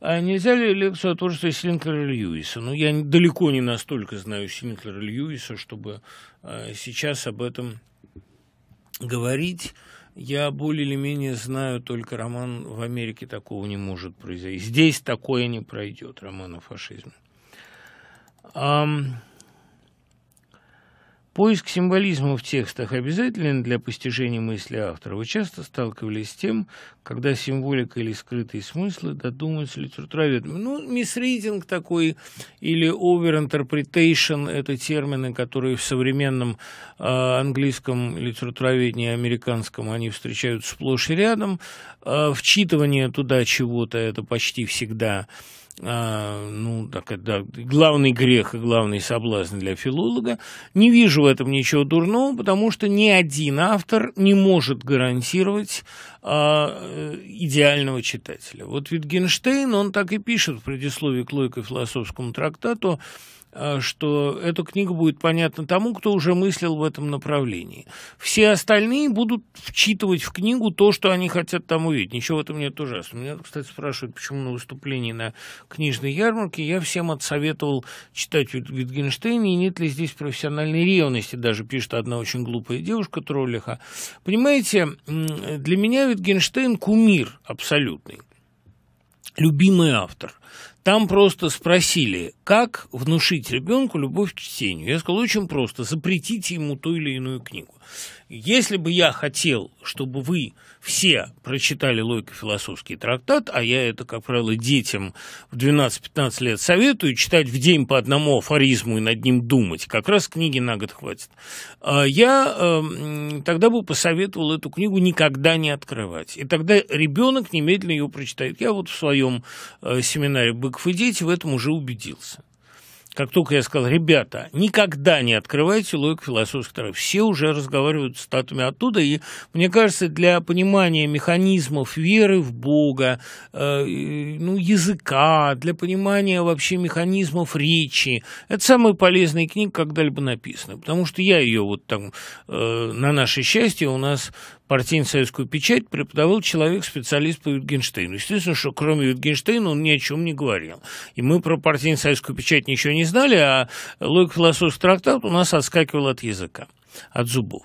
А нельзя ли лекцию о творчестве Синклера Льюиса? Ну, я далеко не настолько знаю Синклера Льюиса, чтобы а, сейчас об этом говорить. Я более или менее знаю, только роман в Америке такого не может произойти. Здесь такое не пройдет, роман о фашизме. Поиск символизма в текстах обязателен для постижения мысли автора. Вы часто сталкивались с тем, когда символика или скрытые смыслы додумываются литературоведами. Ну, мисридинг такой или overinterpretation – это термины, которые в современном э, английском литературоведении, американском, они встречаются сплошь и рядом. Э, вчитывание туда чего-то – это почти всегда а, ну, так это главный грех и главный соблазн для филолога. Не вижу в этом ничего дурного, потому что ни один автор не может гарантировать а, э, идеального читателя. Вот Витгенштейн, он так и пишет в предисловии к Лойко философскому трактату, а, что эту книгу будет понятно тому, кто уже мыслил в этом направлении. Все остальные будут вчитывать в книгу то, что они хотят там увидеть. Ничего в этом нет ужасного. Меня, кстати, спрашивают, почему на выступлении на книжной ярмарке я всем отсоветовал читать Витгенштейн. и нет ли здесь профессиональной ревности, даже пишет одна очень глупая девушка троллиха. Понимаете, для меня Витгенштейн кумир абсолютный любимый автор. Там просто спросили, как внушить ребенку любовь к чтению. Я сказал, очень просто, запретите ему ту или иную книгу. Если бы я хотел, чтобы вы все прочитали логико-философский трактат, а я это, как правило, детям в 12-15 лет советую, читать в день по одному афоризму и над ним думать, как раз книги на год хватит, а я эм, тогда бы посоветовал эту книгу никогда не открывать. И тогда ребенок немедленно ее прочитает. Я вот в своем э, семинаре «Быков и дети» в этом уже убедился как только я сказал, ребята, никогда не открывайте логику философских трав. Все уже разговаривают с статуями оттуда, и, мне кажется, для понимания механизмов веры в Бога, э, ну, языка, для понимания вообще механизмов речи, это самая полезная книга, когда-либо написана, потому что я ее вот там, э, на наше счастье, у нас партийно-советскую печать преподавал человек-специалист по Витгенштейну. Естественно, что кроме Витгенштейна он ни о чем не говорил. И мы про партийно-советскую печать ничего не знали, а логика философский трактат у нас отскакивал от языка, от зубов.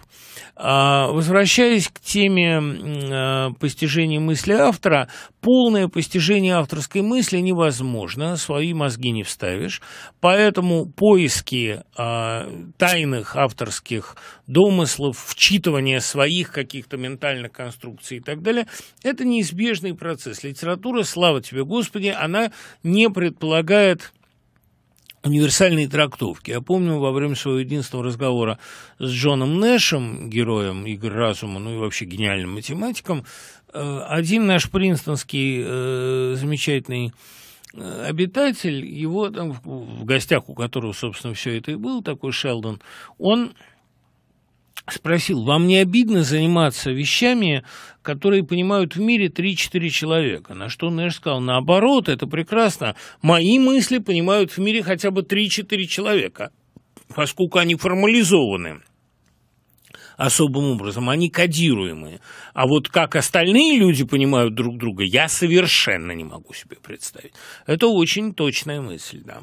А, возвращаясь к теме а, постижения мысли автора, полное постижение авторской мысли невозможно, свои мозги не вставишь, поэтому поиски а, тайных авторских домыслов, вчитывание своих каких-то ментальных конструкций и так далее, это неизбежный процесс. Литература, слава тебе, Господи, она не предполагает универсальные трактовки. Я помню во время своего единственного разговора с Джоном Нэшем, героем «Игр разума», ну и вообще гениальным математиком, э, один наш принстонский э, замечательный э, обитатель, его там в гостях, у которого, собственно, все это и было, такой Шелдон, он спросил, вам не обидно заниматься вещами, которые понимают в мире 3-4 человека? На что Нэш сказал, наоборот, это прекрасно. Мои мысли понимают в мире хотя бы 3-4 человека, поскольку они формализованы особым образом, они кодируемые. А вот как остальные люди понимают друг друга, я совершенно не могу себе представить. Это очень точная мысль, да.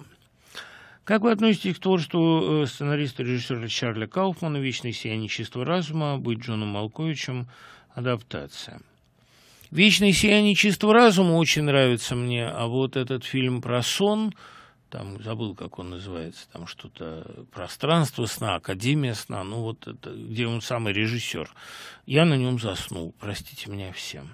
Как вы относитесь к творчеству э, сценариста режиссера Чарли Кауфмана «Вечное сияние чистого разума», «Быть Джоном Малковичем», адаптация? «Вечное сияние чистого разума» очень нравится мне, а вот этот фильм про сон, там забыл, как он называется, там что-то «Пространство сна», «Академия сна», ну вот это, где он самый режиссер. Я на нем заснул, простите меня всем.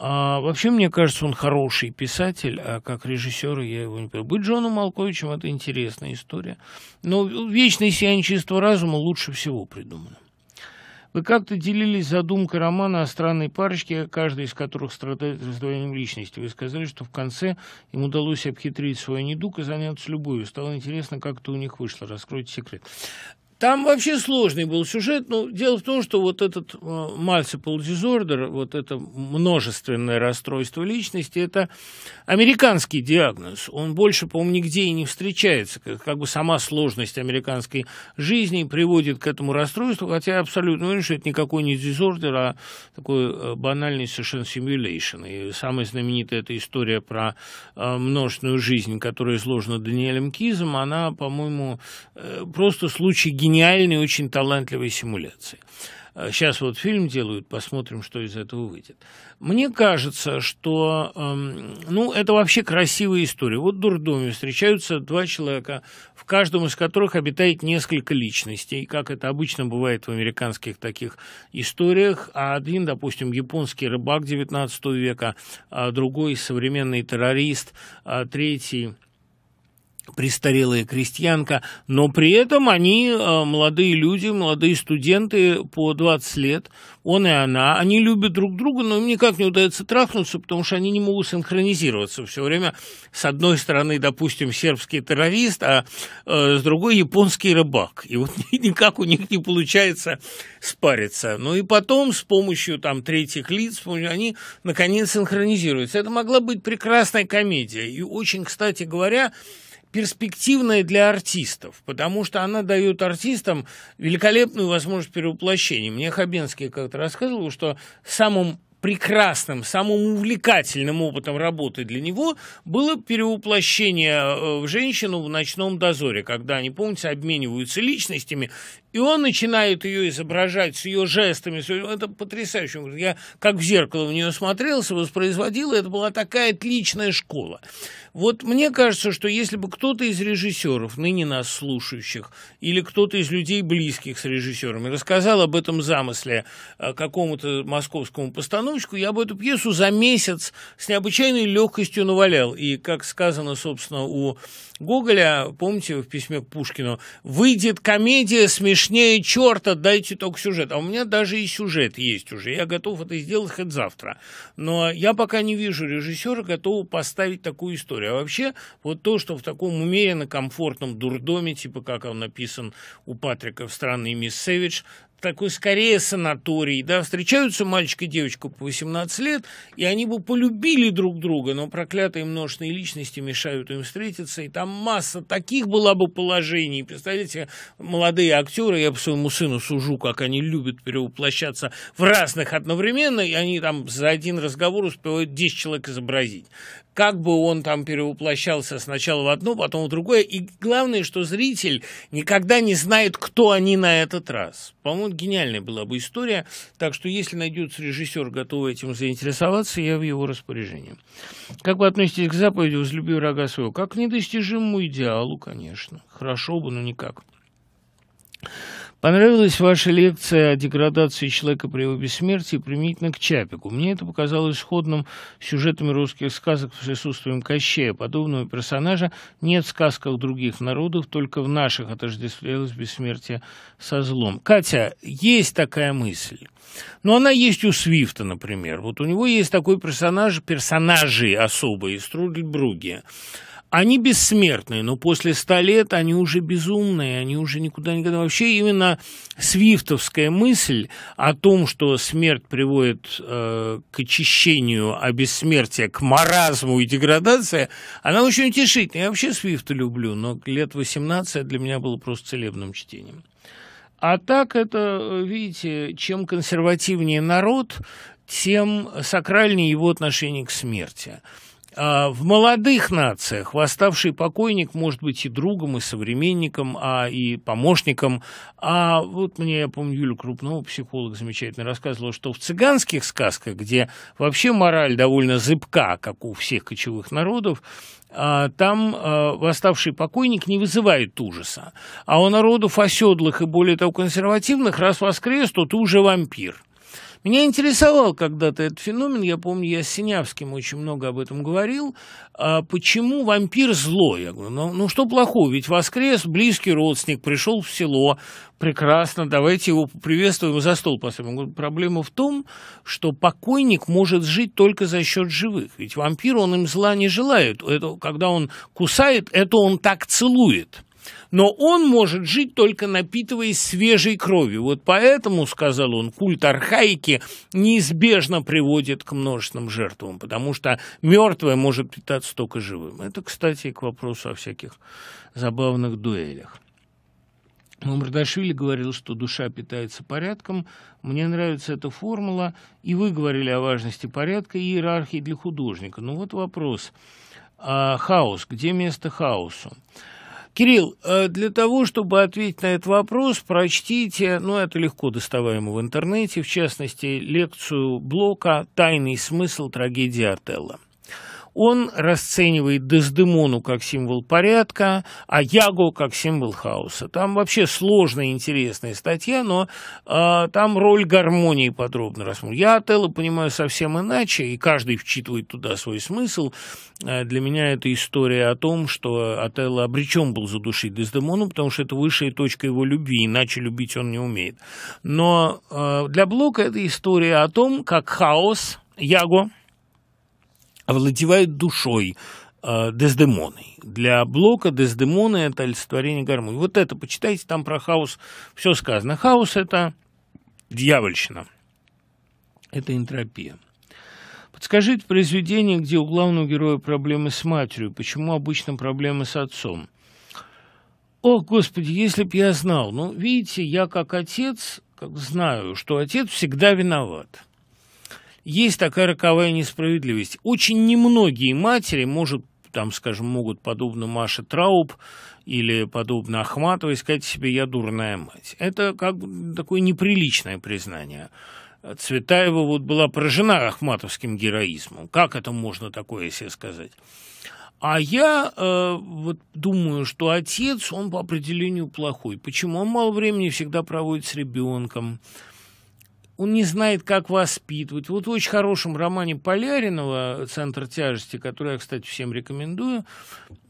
А, вообще, мне кажется, он хороший писатель, а как режиссер я его не понимаю. Быть Джоном Малковичем – это интересная история. Но вечное сияние чистого разума лучше всего придумано. Вы как-то делились задумкой романа о странной парочке, каждый из которых страдает раздвоением личности. Вы сказали, что в конце им удалось обхитрить свой недуг и заняться любовью. Стало интересно, как это у них вышло. Раскройте секрет. Там вообще сложный был сюжет, но ну, дело в том, что вот этот э, multiple disorder, вот это множественное расстройство личности, это американский диагноз. Он больше, по-моему, нигде и не встречается. Как, как бы сама сложность американской жизни приводит к этому расстройству, хотя я абсолютно уверен, ну, что это никакой не дизордер, а такой э, банальный совершенно симуляйшн. И самая знаменитая эта история про э, множественную жизнь, которая изложена Даниэлем Кизом, она, по-моему, просто случай генетики гениальной, очень талантливой симуляции. Сейчас а, вот фильм делают, посмотрим, что из этого выйдет. Мне кажется, что, эм, ну, это вообще красивая история. Вот в дурдоме встречаются два человека, в каждом из которых обитает несколько личностей, как это обычно бывает в американских таких историях. А один, допустим, японский рыбак XIX века, а другой современный террорист, а третий – престарелая крестьянка, но при этом они э, молодые люди, молодые студенты по 20 лет, он и она, они любят друг друга, но им никак не удается трахнуться, потому что они не могут синхронизироваться все время. С одной стороны, допустим, сербский террорист, а э, с другой японский рыбак. И вот никак у них не получается спариться. Ну и потом с помощью там третьих лиц они наконец синхронизируются. Это могла быть прекрасная комедия. И очень, кстати говоря, перспективная для артистов, потому что она дает артистам великолепную возможность перевоплощения. Мне Хабенский как-то рассказывал, что самым прекрасным, самым увлекательным опытом работы для него было перевоплощение э, в женщину в «Ночном дозоре», когда они, помните, обмениваются личностями, и он начинает ее изображать с ее жестами. Это потрясающе. Я как в зеркало в нее смотрелся, воспроизводил, и это была такая отличная школа. Вот мне кажется, что если бы кто-то из режиссеров, ныне нас слушающих, или кто-то из людей близких с режиссерами рассказал об этом замысле э, какому-то московскому постановщику, я бы эту пьесу за месяц с необычайной легкостью навалял. И, как сказано, собственно, у Гоголя, помните, в письме к Пушкину, «Выйдет комедия смешнее черта, дайте только сюжет». А у меня даже и сюжет есть уже, я готов это сделать хоть завтра. Но я пока не вижу режиссера, готового поставить такую историю. А вообще, вот то, что в таком умеренно комфортном дурдоме, типа как он написан у Патрика в «Странный мисс Севич», такой скорее санаторий, да, встречаются мальчик и девочка по 18 лет, и они бы полюбили друг друга, но проклятые множественные личности мешают им встретиться, и там масса таких была бы положений. Представляете, молодые актеры, я по своему сыну сужу, как они любят перевоплощаться в разных одновременно, и они там за один разговор успевают 10 человек изобразить как бы он там перевоплощался сначала в одно, потом в другое. И главное, что зритель никогда не знает, кто они на этот раз. По-моему, гениальная была бы история. Так что, если найдется режиссер, готовый этим заинтересоваться, я в его распоряжении. Как вы относитесь к заповеди «Возлюби врага своего»? Как к недостижимому идеалу, конечно. Хорошо бы, но никак. Понравилась ваша лекция о деградации человека при его бессмертии применительно к Чапику. Мне это показалось сходным с сюжетами русских сказок с присутствием Кощея. Подобного персонажа нет в сказках других народов, только в наших отождествлялось бессмертие со злом. Катя, есть такая мысль. Но ну, она есть у Свифта, например. Вот у него есть такой персонаж, персонажи особые из Трудельбруги. Бруги они бессмертные, но после ста лет они уже безумные, они уже никуда не никогда. Вообще именно свифтовская мысль о том, что смерть приводит э, к очищению, а бессмертие к маразму и деградации, она очень утешительная. Я вообще свифта люблю, но лет 18 для меня было просто целебным чтением. А так это, видите, чем консервативнее народ, тем сакральнее его отношение к смерти. А, в молодых нациях восставший покойник может быть и другом, и современником, а и помощником. А вот мне, я помню, Юлю Крупного, психолог замечательно, рассказывала, что в цыганских сказках, где вообще мораль довольно зыбка, как у всех кочевых народов, а, там а, восставший покойник не вызывает ужаса. А у народов оседлых и более того консервативных, раз воскрес, то ты уже вампир. Меня интересовал когда-то этот феномен, я помню, я с Синявским очень много об этом говорил. А почему вампир злой? Я говорю, ну, ну что плохого, ведь воскрес близкий родственник, пришел в село, прекрасно, давайте его приветствуем за стол поставим. Я говорю, проблема в том, что покойник может жить только за счет живых, ведь вампир, он им зла не желает. Это, когда он кусает, это он так целует но он может жить только напитываясь свежей кровью. Вот поэтому, сказал он, культ архаики неизбежно приводит к множественным жертвам, потому что мертвое может питаться только живым. Это, кстати, к вопросу о всяких забавных дуэлях. Мамардашвили говорил, что душа питается порядком. Мне нравится эта формула. И вы говорили о важности порядка и иерархии для художника. Ну вот вопрос. А хаос. Где место хаосу? Кирилл, э, для того, чтобы ответить на этот вопрос, прочтите, ну, это легко доставаемо в интернете, в частности, лекцию Блока «Тайный смысл трагедии Артелла». Он расценивает Дездемону как символ порядка, а Яго как символ хаоса. Там вообще сложная интересная статья, но э, там роль гармонии подробно рассмотрена. Я Отелло понимаю совсем иначе, и каждый вчитывает туда свой смысл. Э, для меня это история о том, что Отелло обречен был задушить Дездемону, потому что это высшая точка его любви, иначе любить он не умеет. Но э, для Блока это история о том, как хаос, Яго, овладевают душой э, Дездемоной. Для Блока Дездемона – это олицетворение гармонии. Вот это почитайте, там про хаос все сказано. Хаос – это дьявольщина, это энтропия. Подскажите произведение, где у главного героя проблемы с матерью, почему обычно проблемы с отцом? О, Господи, если б я знал. Ну, видите, я как отец, как знаю, что отец всегда виноват – есть такая роковая несправедливость. Очень немногие матери, может, там, скажем, могут, подобно Маше Трауб или подобно Ахматовой, сказать себе «я дурная мать». Это как такое неприличное признание. Цветаева вот была поражена ахматовским героизмом. Как это можно такое себе сказать? А я э, вот думаю, что отец, он по определению плохой. Почему? Он мало времени всегда проводит с ребенком он не знает, как воспитывать. Вот в очень хорошем романе Поляринова «Центр тяжести», который я, кстати, всем рекомендую,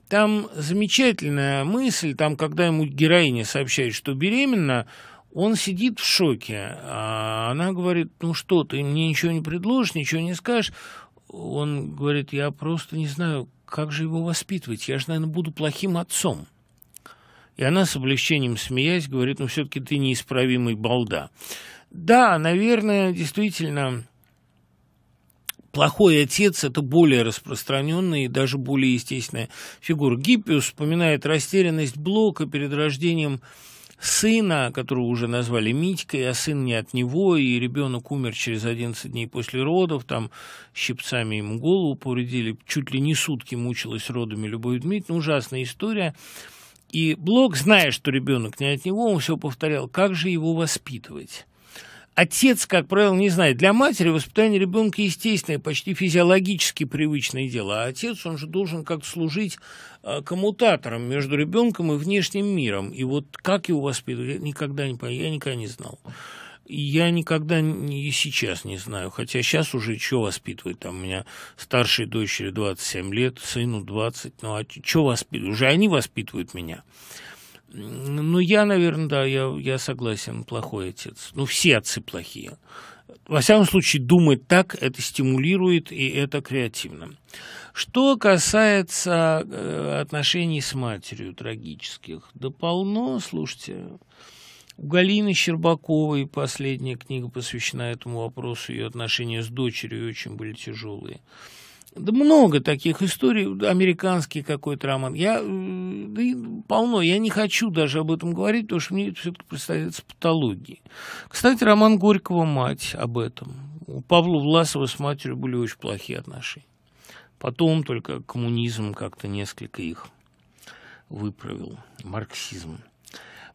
там замечательная мысль, там, когда ему героиня сообщает, что беременна, он сидит в шоке. А она говорит, ну что, ты мне ничего не предложишь, ничего не скажешь. Он говорит, я просто не знаю, как же его воспитывать. Я же, наверное, буду плохим отцом. И она с облегчением смеясь говорит, ну все-таки ты неисправимый балда. Да, наверное, действительно, плохой отец – это более распространенная и даже более естественная фигура. Гиппиус вспоминает растерянность Блока перед рождением сына, которого уже назвали Митькой, а сын не от него, и ребенок умер через 11 дней после родов, там щипцами ему голову повредили, чуть ли не сутки мучилась родами Любовь Дмитриевна, ужасная история. И Блок, зная, что ребенок не от него, он все повторял, как же его воспитывать. Отец, как правило, не знает. Для матери воспитание ребенка естественное, почти физиологически привычное дело. А отец, он же должен как-то служить э, коммутатором между ребенком и внешним миром. И вот как его воспитывать? я никогда не, понял. я никогда не знал. Я никогда и сейчас не знаю, хотя сейчас уже что воспитывать, там у меня старшей дочери 27 лет, сыну 20, ну а что воспитывать, уже они воспитывают меня. Ну, я, наверное, да, я, я согласен, плохой отец. Ну, все отцы плохие. Во всяком случае, думать так это стимулирует и это креативно. Что касается э, отношений с матерью трагических, да полно, слушайте, у Галины Щербаковой последняя книга посвящена этому вопросу, ее отношения с дочерью очень были тяжелые. Да много таких историй, американский какой-то роман. Я, э, да и полно, я не хочу даже об этом говорить, потому что мне это все-таки представляется патологией. Кстати, роман Горького «Мать» об этом. У Павла Власова с матерью были очень плохие отношения. Потом только коммунизм как-то несколько их выправил, марксизм.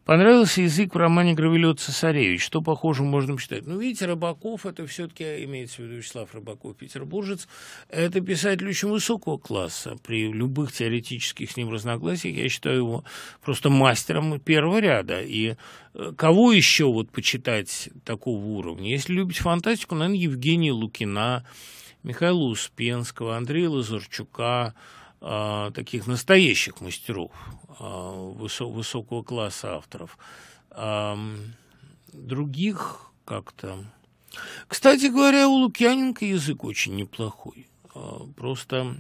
Понравился язык в романе «Гравелет Цесаревич». Что, похоже, можно почитать? Ну, видите, Рыбаков, это все-таки, имеется в виду Вячеслав Рыбаков, петербуржец, это писатель очень высокого класса. При любых теоретических с ним разногласиях я считаю его просто мастером первого ряда. И э, кого еще вот почитать такого уровня? Если любить фантастику, наверное, Евгения Лукина, Михаила Успенского, Андрея Лазурчука, а, таких настоящих мастеров а, высокого класса авторов. А, других как-то... Кстати говоря, у Лукьяненко язык очень неплохой. Просто...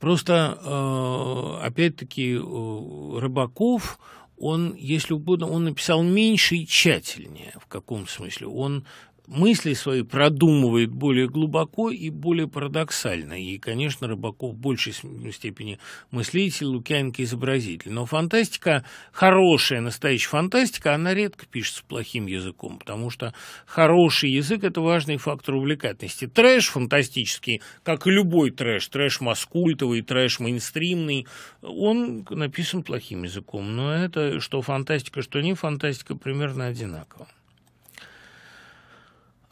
Просто, опять-таки, Рыбаков, он, если угодно, он написал меньше и тщательнее. В каком смысле? Он мысли свои продумывает более глубоко и более парадоксально. И, конечно, Рыбаков в большей степени мыслитель, Лукьяненко изобразитель. Но фантастика, хорошая настоящая фантастика, она редко пишется плохим языком, потому что хороший язык – это важный фактор увлекательности. Трэш фантастический, как и любой трэш, трэш маскультовый, трэш мейнстримный, он написан плохим языком. Но это что фантастика, что не фантастика, примерно одинаково.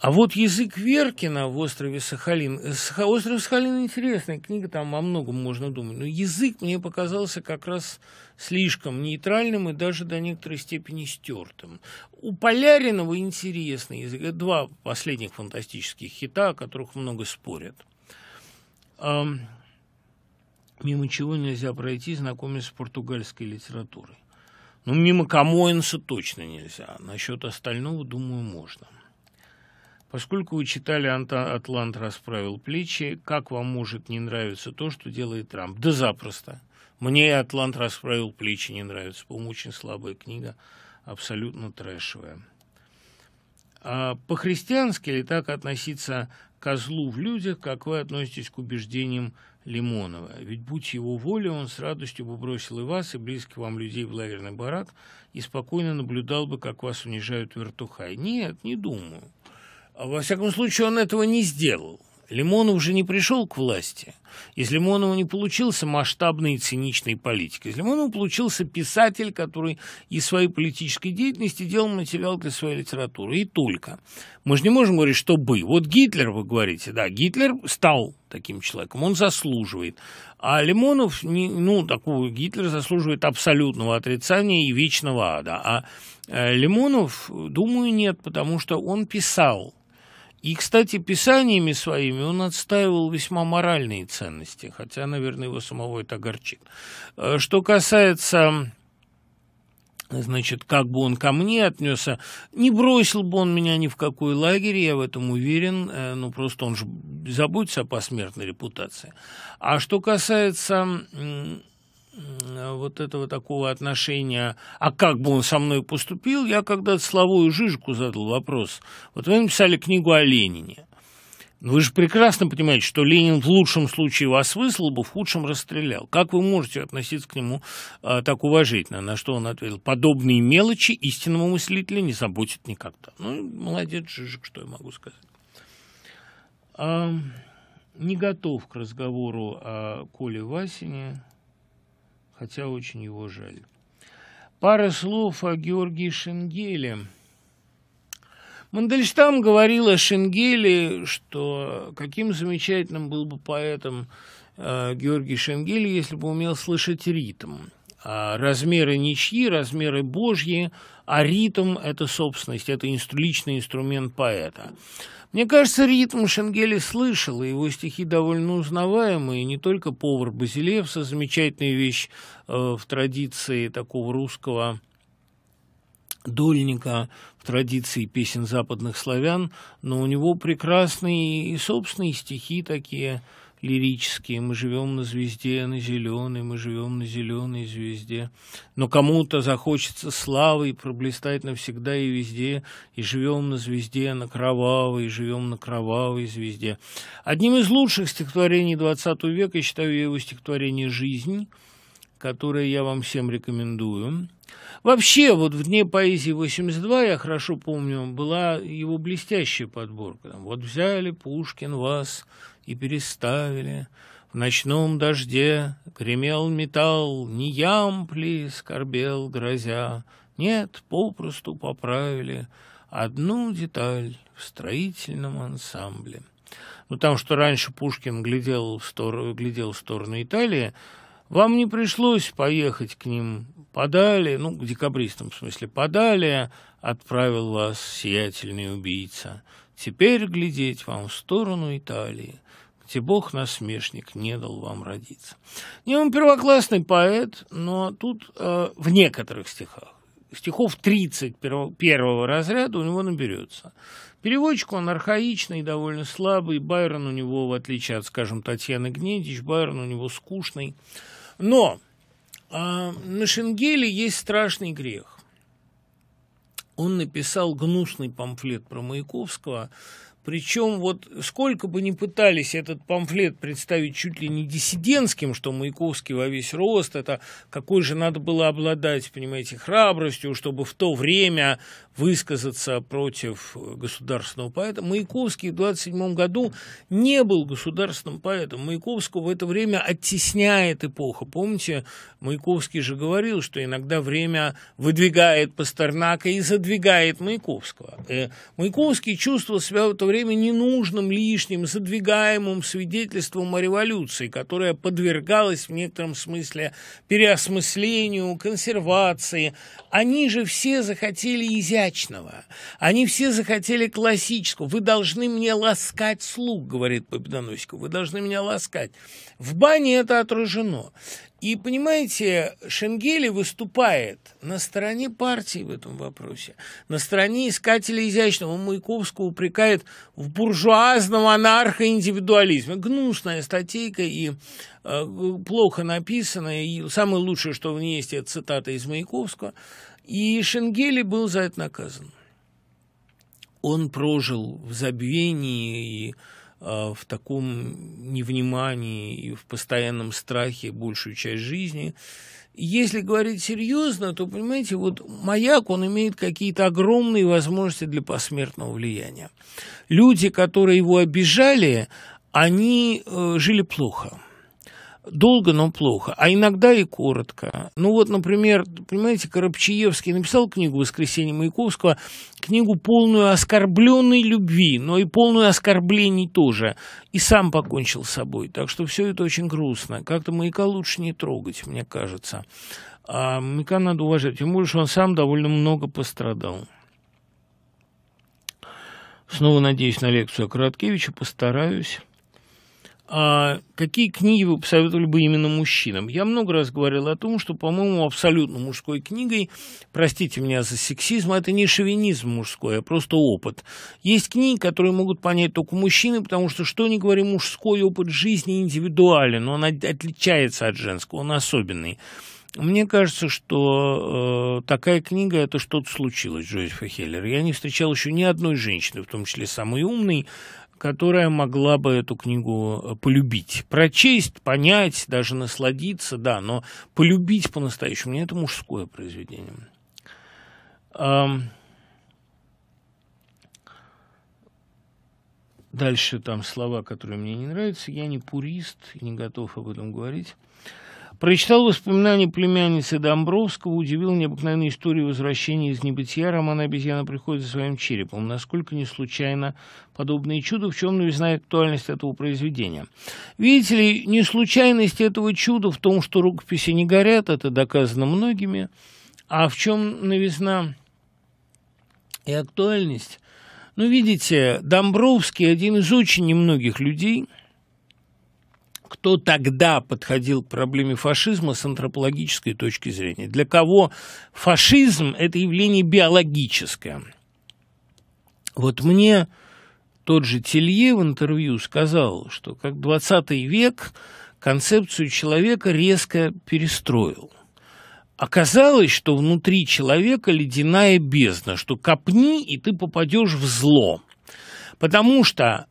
А вот язык Веркина в острове Сахалин. Остров Сахалин интересная книга, там о многом можно думать. Но язык мне показался как раз слишком нейтральным и даже до некоторой степени стертым. У Поляринова интересный язык. два последних фантастических хита, о которых много спорят. Мимо чего нельзя пройти, знакомясь с португальской литературой. Ну, мимо Камоинса точно нельзя. Насчет остального, думаю, можно – Поскольку вы читали «Атлант расправил плечи», как вам может не нравиться то, что делает Трамп? Да запросто. Мне «Атлант расправил плечи» не нравится. По-моему, очень слабая книга, абсолютно трэшевая. А по-христиански ли так относиться к козлу в людях, как вы относитесь к убеждениям Лимонова? Ведь будь его волей, он с радостью бы бросил и вас, и близких вам людей в лагерный барак, и спокойно наблюдал бы, как вас унижают вертухай. Нет, не думаю. А во всяком случае, он этого не сделал. Лимонов уже не пришел к власти. Из Лимонова не получился масштабный и циничный политик. Из Лимонова получился писатель, который из своей политической деятельности делал материал для своей литературы. И только. Мы же не можем говорить, что бы. Вот Гитлер, вы говорите, да, Гитлер стал таким человеком, он заслуживает. А Лимонов, не, ну, такого Гитлер заслуживает абсолютного отрицания и вечного ада. А э, Лимонов, думаю, нет, потому что он писал и, кстати, писаниями своими он отстаивал весьма моральные ценности, хотя, наверное, его самого это огорчит. Э, что касается значит, как бы он ко мне отнесся, не бросил бы он меня ни в какой лагерь, я в этом уверен, э, ну, просто он же заботится о посмертной репутации. А что касается вот этого такого отношения, а как бы он со мной поступил, я когда-то Славою Жижику задал вопрос. Вот вы написали книгу о Ленине. Ну, вы же прекрасно понимаете, что Ленин в лучшем случае вас выслал бы, в худшем расстрелял. Как вы можете относиться к нему э, так уважительно? На что он ответил, подобные мелочи истинного мыслителя не заботят никогда. Ну, молодец, Жижик, что я могу сказать. А, не готов к разговору о Коле Васине хотя очень его жаль. Пара слов о Георгии Шенгеле. Мандельштам говорил о Шенгеле, что каким замечательным был бы поэтом э, Георгий Шенгеле, если бы умел слышать ритм. А размеры ничьи, размеры божьи, а ритм – это собственность, это инст, личный инструмент поэта. Мне кажется, ритм Шенгели слышал, и его стихи довольно узнаваемые. Не только повар Базилевса, замечательная вещь э, в традиции такого русского дольника в традиции песен западных славян, но у него прекрасные и собственные стихи такие – лирические. Мы живем на звезде, на зеленой, мы живем на зеленой звезде. Но кому-то захочется славы и проблистать навсегда и везде. И живем на звезде, на кровавой, и живем на кровавой звезде. Одним из лучших стихотворений XX века, я считаю его стихотворение «Жизнь», которое я вам всем рекомендую. Вообще, вот в «Дне поэзии 82», я хорошо помню, была его блестящая подборка. Вот взяли Пушкин вас, и переставили. В ночном дожде гремел металл, не ямпли скорбел грозя. Нет, попросту поправили одну деталь в строительном ансамбле. Ну, там, что раньше Пушкин глядел в, сторону, глядел в сторону Италии, вам не пришлось поехать к ним. Подали, ну, к декабристам, в смысле, подали, отправил вас сиятельный убийца. Теперь глядеть вам в сторону Италии, где Бог насмешник не дал вам родиться. Не, он первоклассный поэт, но тут э, в некоторых стихах, стихов 30 первого, первого разряда у него наберется. Переводчик он архаичный, довольно слабый, Байрон у него, в отличие от, скажем, Татьяны Гнедич, Байрон у него скучный. Но э, на Шенгеле есть страшный грех он написал гнусный памфлет про Маяковского, причем вот сколько бы ни пытались этот памфлет представить чуть ли не диссидентским, что Маяковский во весь рост, это какой же надо было обладать, понимаете, храбростью, чтобы в то время высказаться против государственного поэта. Маяковский в 27 году не был государственным поэтом. Маяковского в это время оттесняет эпоха. Помните, Маяковский же говорил, что иногда время выдвигает Пастернака и задвигает Маяковского. Э, Маяковский чувствовал себя в это время ненужным, лишним, задвигаемым свидетельством о революции, которая подвергалась в некотором смысле переосмыслению, консервации. Они же все захотели изящества удачного. Они все захотели классическую. Вы должны мне ласкать слуг, говорит Победоносиков. Вы должны меня ласкать. В бане это отражено. И, понимаете, Шенгели выступает на стороне партии в этом вопросе, на стороне искателя изящного. Маяковского упрекает в буржуазном анархоиндивидуализме. Гнусная статейка и э, плохо написанная. И самое лучшее, что в ней есть, это цитата из Маяковского – и Шенгели был за это наказан. Он прожил в забвении и а, в таком невнимании и в постоянном страхе большую часть жизни. Если говорить серьезно, то, понимаете, вот маяк, он имеет какие-то огромные возможности для посмертного влияния. Люди, которые его обижали, они э, жили плохо – долго, но плохо, а иногда и коротко. Ну вот, например, понимаете, Коробчаевский написал книгу «Воскресенье Маяковского», книгу полную оскорбленной любви, но и полную оскорблений тоже, и сам покончил с собой, так что все это очень грустно. Как-то маяка лучше не трогать, мне кажется. А маяка надо уважать, тем более, что он сам довольно много пострадал. Снова надеюсь на лекцию о постараюсь. А какие книги вы посоветовали бы именно мужчинам? Я много раз говорил о том, что, по-моему, абсолютно мужской книгой, простите меня за сексизм, а это не шовинизм мужской, а просто опыт. Есть книги, которые могут понять только мужчины, потому что, что ни говори, мужской опыт жизни индивидуален, он отличается от женского, он особенный. Мне кажется, что э, такая книга это что-то случилось Джозефа Хеллер. Я не встречал еще ни одной женщины, в том числе самой умной, которая могла бы эту книгу э, полюбить. Прочесть, понять, даже насладиться, да, но полюбить по-настоящему. Мне это мужское произведение. Дальше там слова, которые мне не нравятся. Я не пурист не готов об этом говорить. Прочитал воспоминания племянницы Домбровского, удивил необыкновенной историей возвращения из небытия. романа «Обезьяна приходит за своим черепом». Насколько не случайно подобное чудо, в чем новизна актуальность этого произведения. Видите ли, не случайность этого чуда в том, что рукописи не горят, это доказано многими, а в чем новизна и актуальность? Ну, видите, Домбровский один из очень немногих людей – кто тогда подходил к проблеме фашизма с антропологической точки зрения. Для кого фашизм – это явление биологическое. Вот мне тот же Телье в интервью сказал, что как 20 век концепцию человека резко перестроил. Оказалось, что внутри человека ледяная бездна, что копни, и ты попадешь в зло. Потому что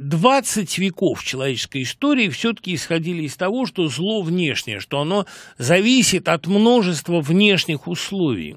20 веков человеческой истории все-таки исходили из того, что зло внешнее, что оно зависит от множества внешних условий.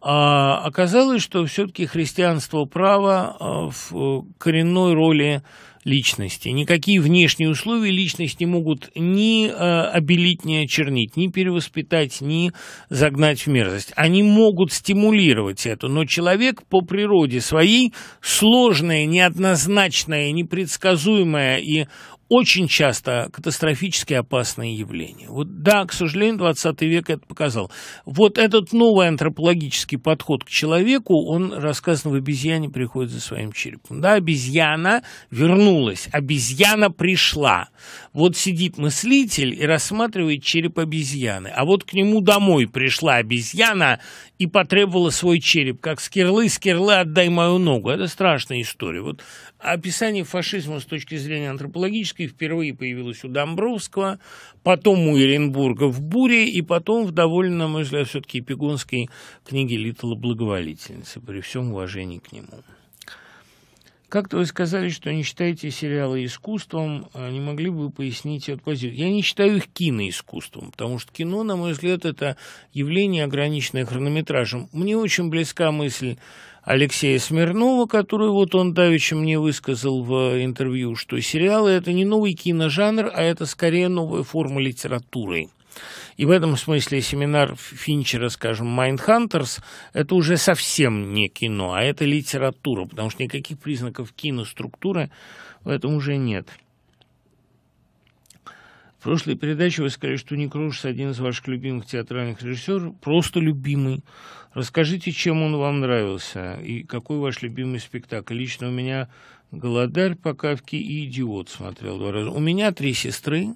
А оказалось, что все-таки христианство право а, в э, коренной роли личности. Никакие внешние условия личность не могут ни э, обелить, ни очернить, ни перевоспитать, ни загнать в мерзость. Они могут стимулировать это, но человек по природе своей сложное, неоднозначное, непредсказуемое и очень часто катастрофически опасные явления. Вот, да, к сожалению, 20 век это показал. Вот этот новый антропологический подход к человеку, он рассказан в «Обезьяне приходит за своим черепом». Да, обезьяна вернулась, обезьяна пришла. Вот сидит мыслитель и рассматривает череп обезьяны, а вот к нему домой пришла обезьяна и потребовала свой череп, как скирлы, скирлы, отдай мою ногу. Это страшная история. Вот описание фашизма с точки зрения антропологической впервые появилось у Домбровского, потом у Эренбурга в «Буре» и потом в довольно, на мой взгляд, все-таки эпигонской книге Литла «Благоволительница», при всем уважении к нему. Как-то вы сказали, что не считаете сериалы искусством. А не могли бы вы пояснить эту позицию? Я не считаю их киноискусством, потому что кино, на мой взгляд, это явление, ограниченное хронометражем. Мне очень близка мысль Алексея Смирнова, которую вот он давеча мне высказал в интервью, что сериалы – это не новый киножанр, а это скорее новая форма литературы – и в этом смысле семинар Финчера, скажем, «Майндхантерс» — это уже совсем не кино, а это литература, потому что никаких признаков киноструктуры в этом уже нет. В прошлой передаче вы сказали, что Ник Рушс один из ваших любимых театральных режиссеров, просто любимый. Расскажите, чем он вам нравился и какой ваш любимый спектакль. Лично у меня «Голодарь» по Кавке и «Идиот» смотрел два раза. У меня три сестры,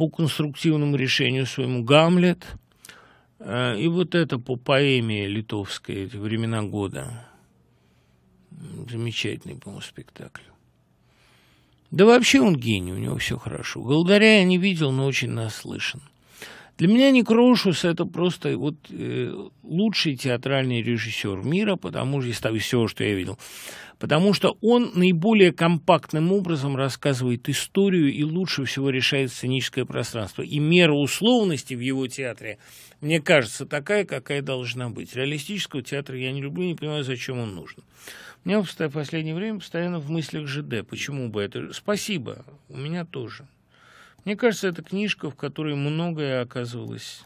по конструктивному решению своему «Гамлет», э, и вот это по поэме литовской эти «Времена года». Замечательный, по-моему, спектакль. Да вообще он гений, у него все хорошо. Голдаря я не видел, но очень наслышан. Для меня Некрошус – это просто вот, э, лучший театральный режиссер мира, потому что из того всего, что я видел потому что он наиболее компактным образом рассказывает историю и лучше всего решает сценическое пространство. И мера условности в его театре, мне кажется, такая, какая должна быть. Реалистического театра я не люблю, не понимаю, зачем он нужен. У меня в последнее время постоянно в мыслях ЖД. Почему бы это? Спасибо, у меня тоже. Мне кажется, это книжка, в которой многое оказывалось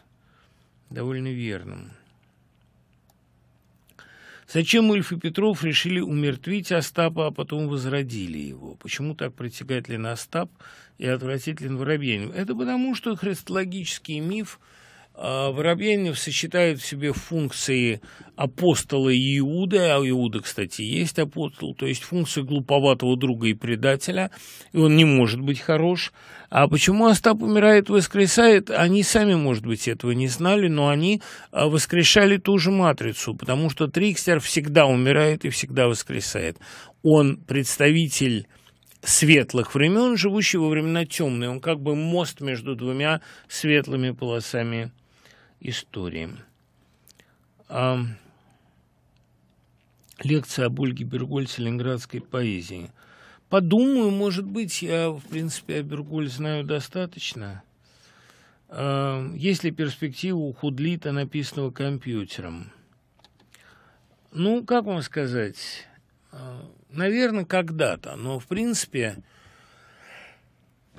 довольно верным. Зачем Ульф и Петров решили умертвить Остапа, а потом возродили его? Почему так притягателен Остап и отвратительный Воробьянин? Это потому, что христологический миф – а Воробьянинов сочетает в себе функции апостола и Иуда, а Иуда, кстати, есть апостол, то есть функции глуповатого друга и предателя, и он не может быть хорош. А почему Остап умирает, воскресает, они сами, может быть, этого не знали, но они а, воскрешали ту же матрицу, потому что Трикстер всегда умирает и всегда воскресает. Он представитель светлых времен, живущий во времена темные. Он как бы мост между двумя светлыми полосами истории. А, лекция об Ольге Бергольце «Ленинградской поэзии». Подумаю, может быть, я, в принципе, о Бергольц знаю достаточно. А, есть ли перспектива у Худлита, написанного компьютером? Ну, как вам сказать? А, Наверное, когда-то, но, в принципе,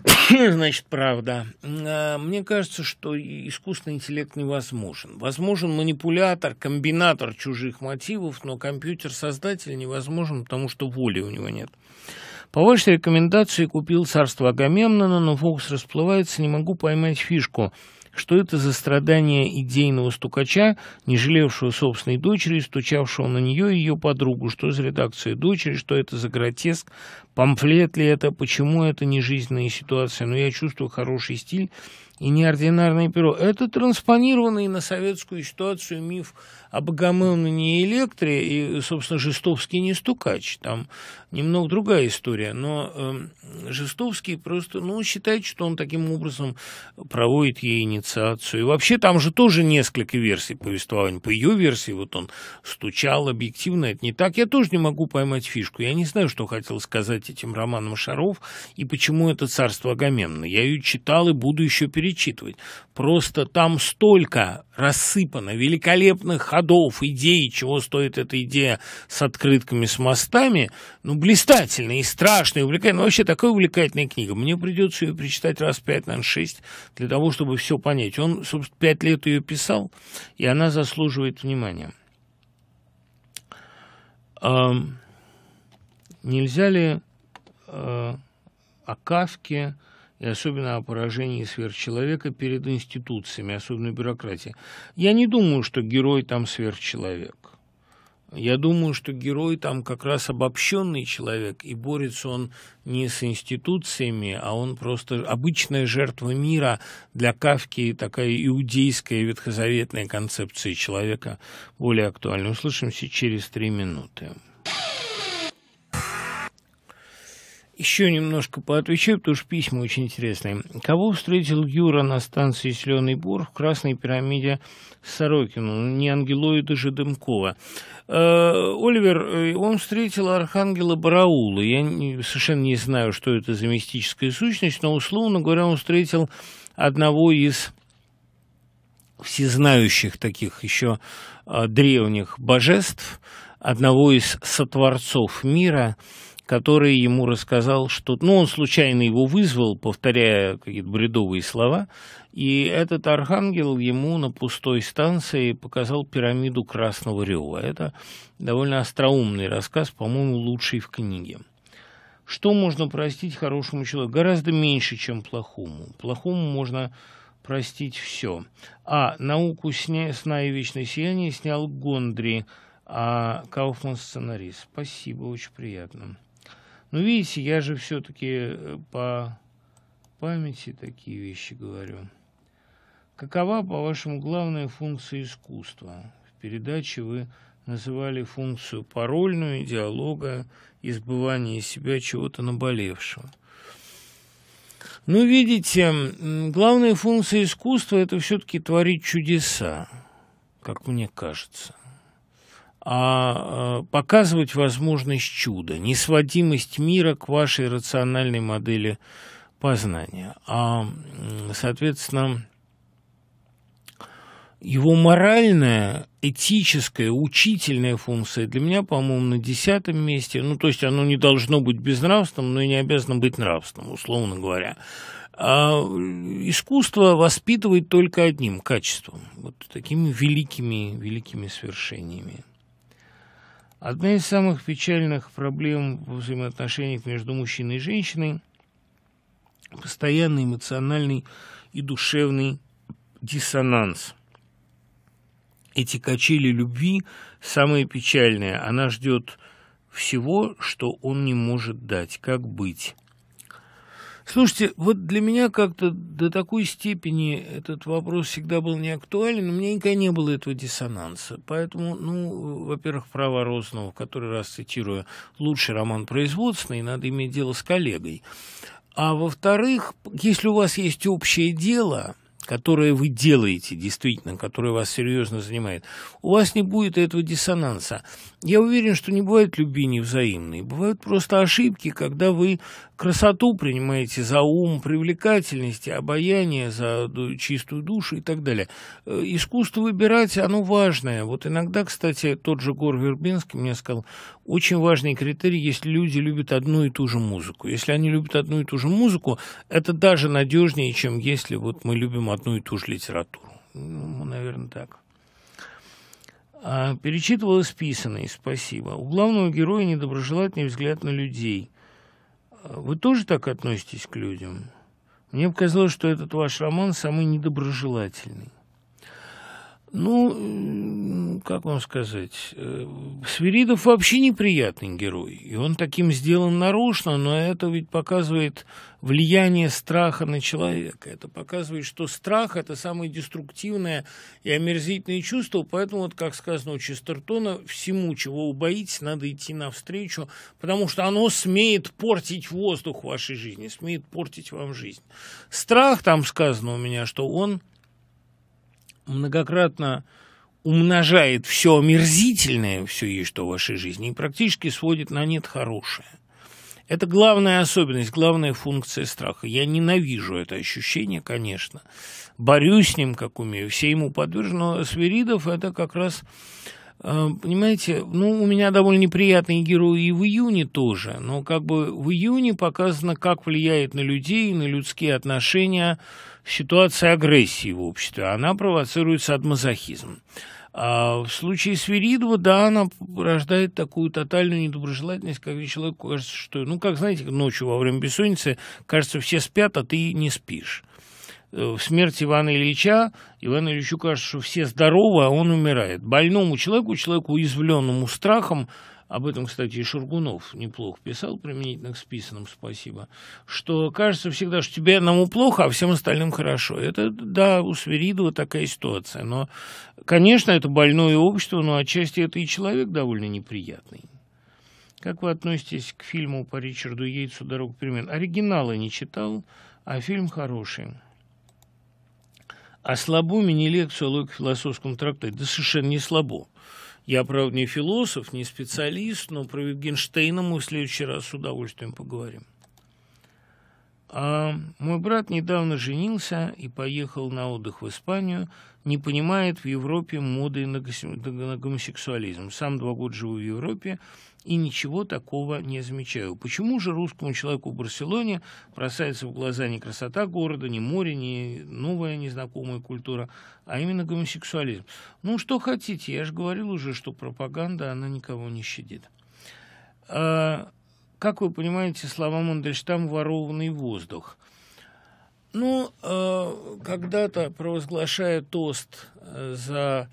Значит, правда. Э, мне кажется, что искусственный интеллект невозможен. Возможен манипулятор, комбинатор чужих мотивов, но компьютер-создатель невозможен, потому что воли у него нет. По вашей рекомендации купил царство Агамемнона, но фокус расплывается, не могу поймать фишку – что это за страдание идейного стукача, не жалевшего собственной дочери, стучавшего на нее и ее подругу? Что за редакция дочери? Что это за гротеск? Памфлет ли это? Почему это не жизненная ситуация? Но я чувствую хороший стиль и неординарное перо. Это транспонированный на советскую ситуацию миф об Агамемноне и Электре, и, собственно, Жестовский не стукач. Там немного другая история. Но э, Жестовский просто, ну, считает, что он таким образом проводит ей инициацию. И вообще там же тоже несколько версий повествования. По ее версии вот он стучал объективно, это не так. Я тоже не могу поймать фишку. Я не знаю, что хотел сказать этим романом Шаров и почему это царство Агамемнона. Я ее читал и буду еще перед перечитывать. Просто там столько рассыпано великолепных ходов, идей, чего стоит эта идея с открытками, с мостами. Ну, блистательно и страшная и увлекательно. Вообще, такая увлекательная книга. Мне придется ее прочитать раз пять, наверное, шесть, для того, чтобы все понять. Он, собственно, пять лет ее писал, и она заслуживает внимания. нельзя ли э, о Кавке и особенно о поражении сверхчеловека перед институциями, особенно бюрократии. Я не думаю, что герой там сверхчеловек. Я думаю, что герой там как раз обобщенный человек, и борется он не с институциями, а он просто обычная жертва мира для Кавки, такая иудейская ветхозаветная концепция человека более актуальна. Услышимся через три минуты. Еще немножко поотвечаю, потому что письма очень интересные. Кого встретил Юра на станции «Зеленый Бор» в Красной пирамиде Сорокину? Ну, не ангелоида же Дымкова. Э, Оливер, э, он встретил архангела Бараула. Я не, совершенно не знаю, что это за мистическая сущность, но, условно говоря, он встретил одного из всезнающих таких еще э, древних божеств, одного из сотворцов мира – который ему рассказал, что... Ну, он случайно его вызвал, повторяя какие-то бредовые слова, и этот архангел ему на пустой станции показал пирамиду Красного Рева. Это довольно остроумный рассказ, по-моему, лучший в книге. Что можно простить хорошему человеку? Гораздо меньше, чем плохому. Плохому можно простить все. А науку сня, сна и вечное сияние снял Гондри, а Кауфман сценарист. Спасибо, очень приятно. Ну видите, я же все-таки э, по памяти такие вещи говорю. Какова, по-вашему, главная функция искусства? В передаче вы называли функцию парольную, диалога, избывания себя чего-то наболевшего. Ну, видите, главная функция искусства – это все-таки творить чудеса, как мне кажется – а, а показывать возможность чуда, несводимость мира к вашей рациональной модели познания. А, соответственно, его моральная, этическая, учительная функция для меня, по-моему, на десятом месте. Ну, то есть оно не должно быть безнравственным, но и не обязано быть нравственным, условно говоря. А искусство воспитывает только одним качеством, вот такими великими, великими свершениями. Одна из самых печальных проблем в взаимоотношениях между мужчиной и женщиной – постоянный эмоциональный и душевный диссонанс. Эти качели любви самые печальные. Она ждет всего, что он не может дать. Как быть? Слушайте, вот для меня как-то до такой степени этот вопрос всегда был не актуален, у меня никогда не было этого диссонанса. Поэтому, ну, во-первых, «Права Рознова», который раз цитирую, лучший роман производственный, надо иметь дело с коллегой. А во-вторых, если у вас есть общее дело, которое вы делаете действительно, которое вас серьезно занимает, у вас не будет этого диссонанса. Я уверен, что не бывает любви невзаимной. Бывают просто ошибки, когда вы Красоту принимаете за ум, привлекательность, обаяние за чистую душу и так далее. Э, искусство выбирать, оно важное. Вот иногда, кстати, тот же Гор Вербинский мне сказал, очень важный критерий, если люди любят одну и ту же музыку. Если они любят одну и ту же музыку, это даже надежнее, чем если вот мы любим одну и ту же литературу. Ну, наверное, так. А, перечитывала спасибо. У главного героя недоброжелательный взгляд на людей – вы тоже так относитесь к людям? Мне показалось, что этот ваш роман самый недоброжелательный. Ну, как вам сказать, э, Свиридов вообще неприятный герой, и он таким сделан нарочно, но это ведь показывает влияние страха на человека. Это показывает, что страх – это самое деструктивное и омерзительное чувство, поэтому, вот, как сказано у Честертона, всему, чего вы надо идти навстречу, потому что оно смеет портить воздух в вашей жизни, смеет портить вам жизнь. Страх, там сказано у меня, что он – многократно умножает все омерзительное, все есть, что в вашей жизни, и практически сводит на нет хорошее. Это главная особенность, главная функция страха. Я ненавижу это ощущение, конечно. Борюсь с ним, как умею, все ему подвержены. Но Свиридов – это как раз, э, понимаете, ну, у меня довольно неприятные герои и в июне тоже. Но как бы в июне показано, как влияет на людей, на людские отношения – ситуация агрессии в обществе, она провоцируется от мазохизма. А в случае Свиридова, да, она рождает такую тотальную недоброжелательность, когда человеку кажется, что, ну, как, знаете, ночью во время бессонницы, кажется, все спят, а ты не спишь. Э, в смерти Ивана Ильича Ивану Ильичу кажется, что все здоровы, а он умирает. Больному человеку, человеку уязвленному страхом, об этом, кстати, и Шургунов неплохо писал, применительно к списанным, спасибо, что кажется всегда, что тебе одному плохо, а всем остальным хорошо. Это, да, у Сверидова такая ситуация. Но, конечно, это больное общество, но отчасти это и человек довольно неприятный. Как вы относитесь к фильму по Ричарду яйцу дорог перемен»? Оригиналы не читал, а фильм хороший. А слабо мне лекцию о логике философском трактате? Да совершенно не слабо. Я, правда, не философ, не специалист, но про Витгенштейна мы в следующий раз с удовольствием поговорим. А мой брат недавно женился и поехал на отдых в Испанию, не понимает в Европе моды на, гомосексуализм. Сам два года живу в Европе и ничего такого не замечаю. Почему же русскому человеку в Барселоне бросается в глаза не красота города, не море, не новая незнакомая культура, а именно гомосексуализм? Ну, что хотите, я же говорил уже, что пропаганда, она никого не щадит. А как вы понимаете, слова Мандельштам «ворованный воздух». Ну, э, когда-то, провозглашая тост э, за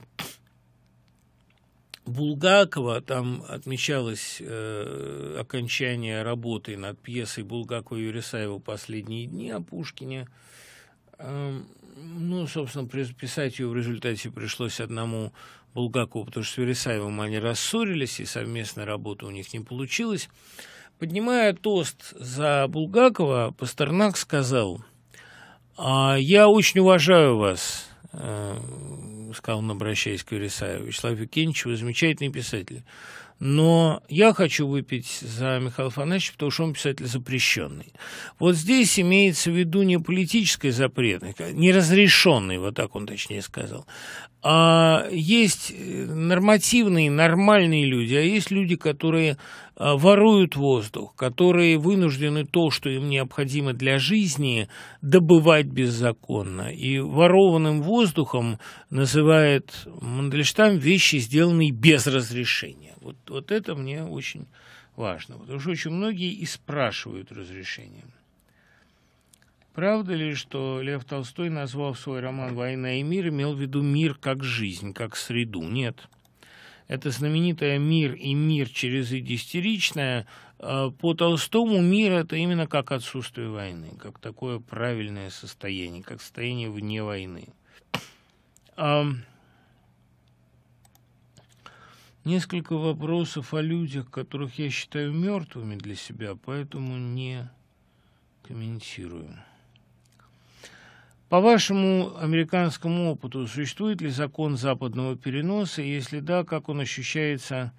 Булгакова, там отмечалось э, окончание работы над пьесой Булгакова и Юрисаева «Последние дни» о Пушкине. Эм, ну, собственно, писать ее в результате пришлось одному Булгакову, потому что с Вересаевым они рассорились, и совместная работа у них не получилась. Поднимая тост за Булгакова, Пастернак сказал, «А, «Я очень уважаю вас, э, — сказал он, обращаясь к Вересаеву, — Вячеслав Евгеньевич, вы замечательный писатель. Но я хочу выпить за Михаила Фанача, потому что он писатель запрещенный. Вот здесь имеется в виду не политическая запретность, а неразрешенный, вот так он точнее сказал. А есть нормативные, нормальные люди, а есть люди, которые Э, воруют воздух, которые вынуждены то, что им необходимо для жизни, добывать беззаконно. И ворованным воздухом называет Мандельштам вещи, сделанные без разрешения. Вот, вот это мне очень важно, потому что очень многие и спрашивают разрешения. Правда ли, что Лев Толстой назвал свой роман «Война и мир», имел в виду мир как жизнь, как среду? Нет это знаменитая «Мир и мир через истеричное», а, по Толстому мир – это именно как отсутствие войны, как такое правильное состояние, как состояние вне войны. А, несколько вопросов о людях, которых я считаю мертвыми для себя, поэтому не комментирую. По вашему американскому опыту, существует ли закон западного переноса? Если да, как он ощущается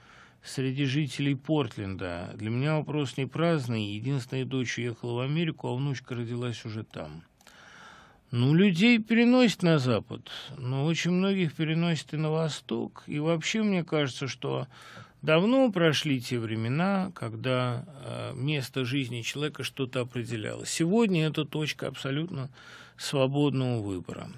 среди жителей Портленда? Для меня вопрос не праздный. Единственная дочь уехала в Америку, а внучка родилась уже там. Ну, людей переносит на Запад, но очень многих переносит и на Восток. И вообще, мне кажется, что давно прошли те времена, когда э, место жизни человека что-то определяло. Сегодня эта точка абсолютно свободного выбора.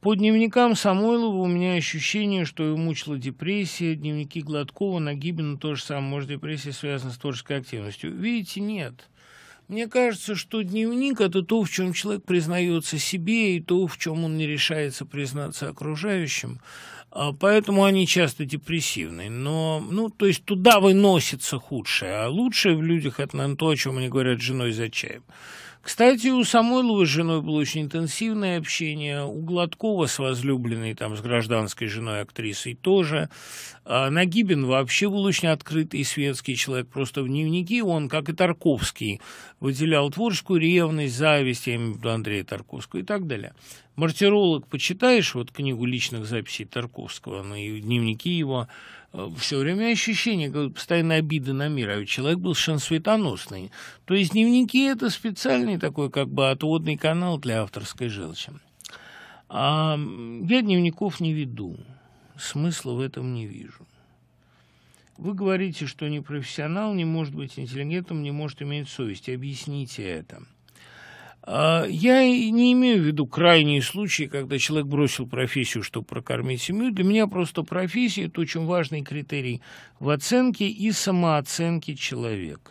По дневникам Самойлова у меня ощущение, что его мучила депрессия. Дневники Гладкова, Нагибина ну, то же самое. Может, депрессия связана с творческой активностью? Видите, нет. Мне кажется, что дневник – это то, в чем человек признается себе, и то, в чем он не решается признаться окружающим. А, поэтому они часто депрессивны. Но, ну, то есть туда выносится худшее, а лучшее в людях – это, наверное, то, о чем они говорят с женой за чаем. Кстати, у Самойлова с женой было очень интенсивное общение, у Гладкова с возлюбленной, там, с гражданской женой актрисой тоже. А Нагибин вообще был очень открытый светский человек, просто в дневнике он, как и Тарковский, выделял творческую ревность, зависть, я имею в виду Андрея Тарковского и так далее. Мартиролог, почитаешь вот книгу личных записей Тарковского, ну и дневники его, все время ощущение как постоянно обиды на мир, а ведь человек был совершенно светоносный. То есть дневники – это специальный такой как бы отводный канал для авторской желчи. А я дневников не веду, смысла в этом не вижу. Вы говорите, что не профессионал, не может быть интеллигентом, не может иметь совесть. Объясните это. А, я не имею в виду крайние случаи, когда человек бросил профессию, чтобы прокормить семью. Для меня просто профессия – это очень важный критерий в оценке и самооценке человека.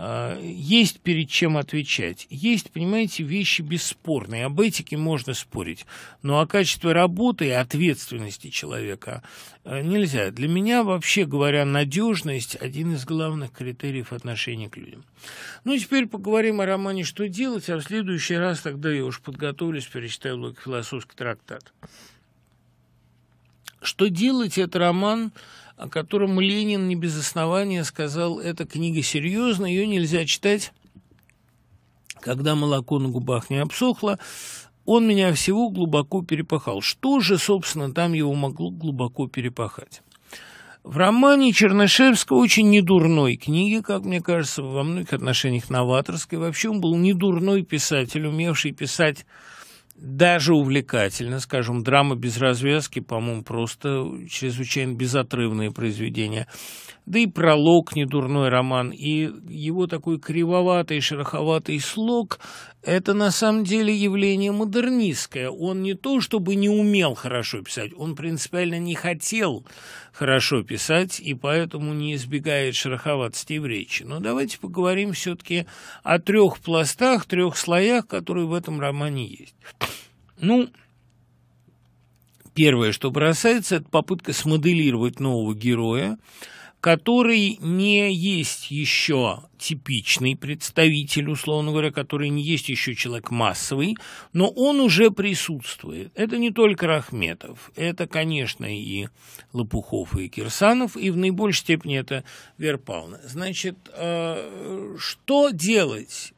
Э, есть перед чем отвечать. Есть, понимаете, вещи бесспорные. Об этике можно спорить. Но о качестве работы и ответственности человека э, нельзя. Для меня, вообще говоря, надежность – один из главных критериев отношения к людям. Ну, и теперь поговорим о романе «Что делать?», а в следующий раз тогда я уж подготовлюсь, перечитаю логофилософский трактат. «Что делать?» – это роман о котором Ленин не без основания сказал, эта книга серьезная, ее нельзя читать, когда молоко на губах не обсохло, он меня всего глубоко перепахал. Что же, собственно, там его могло глубоко перепахать? В романе Чернышевского очень недурной книги, как мне кажется, во многих отношениях новаторской. Вообще он был недурной писатель, умевший писать даже увлекательно, скажем, драма без развязки, по-моему, просто чрезвычайно безотрывное произведение. Да и пролог, недурной роман, и его такой кривоватый, шероховатый слог это на самом деле явление модернистское. Он не то чтобы не умел хорошо писать, он принципиально не хотел хорошо писать, и поэтому не избегает шероховатости в речи. Но давайте поговорим все-таки о трех пластах, трех слоях, которые в этом романе есть. Ну, первое, что бросается, это попытка смоделировать нового героя, который не есть еще типичный представитель, условно говоря, который не есть еще человек массовый, но он уже присутствует. Это не только Рахметов, это, конечно, и Лопухов, и Кирсанов, и в наибольшей степени это Вера Значит, э, что делать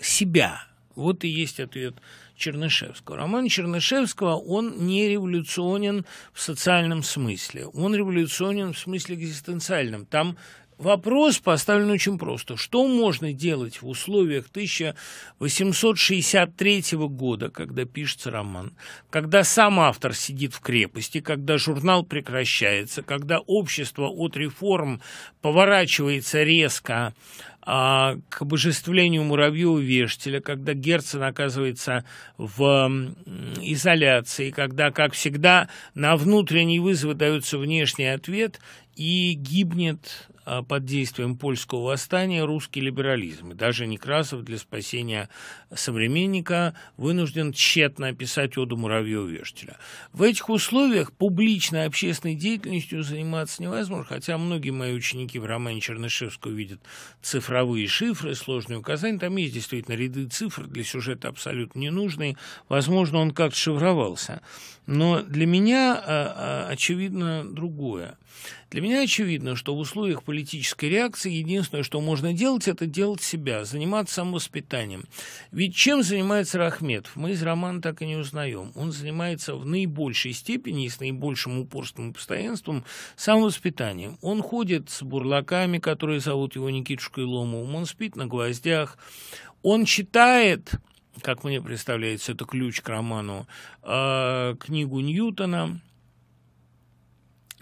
себя? Вот и есть ответ Чернышевского. Роман Чернышевского, он не революционен в социальном смысле. Он революционен в смысле экзистенциальном. Там Вопрос поставлен очень просто. Что можно делать в условиях 1863 года, когда пишется роман, когда сам автор сидит в крепости, когда журнал прекращается, когда общество от реформ поворачивается резко а, к обожествлению Муравьева-Вештеля, когда Герцен оказывается в изоляции, когда, как всегда, на внутренние вызовы дается внешний ответ и гибнет а, под действием польского восстания русский либерализм. И даже Некрасов для спасения современника вынужден тщетно описать оду Муравьева-Вештеля. В этих условиях публичной общественной деятельностью заниматься невозможно, хотя многие мои ученики в романе Чернышевского видят цифровые шифры, сложные указания. Там есть действительно ряды цифр для сюжета абсолютно ненужные. Возможно, он как-то шифровался. Но для меня а, а, очевидно другое. Для меня очевидно, что в условиях политической реакции единственное, что можно делать, это делать себя, заниматься самовоспитанием. Ведь чем занимается Рахметов? Мы из романа так и не узнаем. Он занимается в наибольшей степени и с наибольшим упорством и постоянством самовоспитанием. Он ходит с бурлаками, которые зовут его Никитушкой Ломовым, он спит на гвоздях, он читает как мне представляется, это ключ к роману, э, книгу Ньютона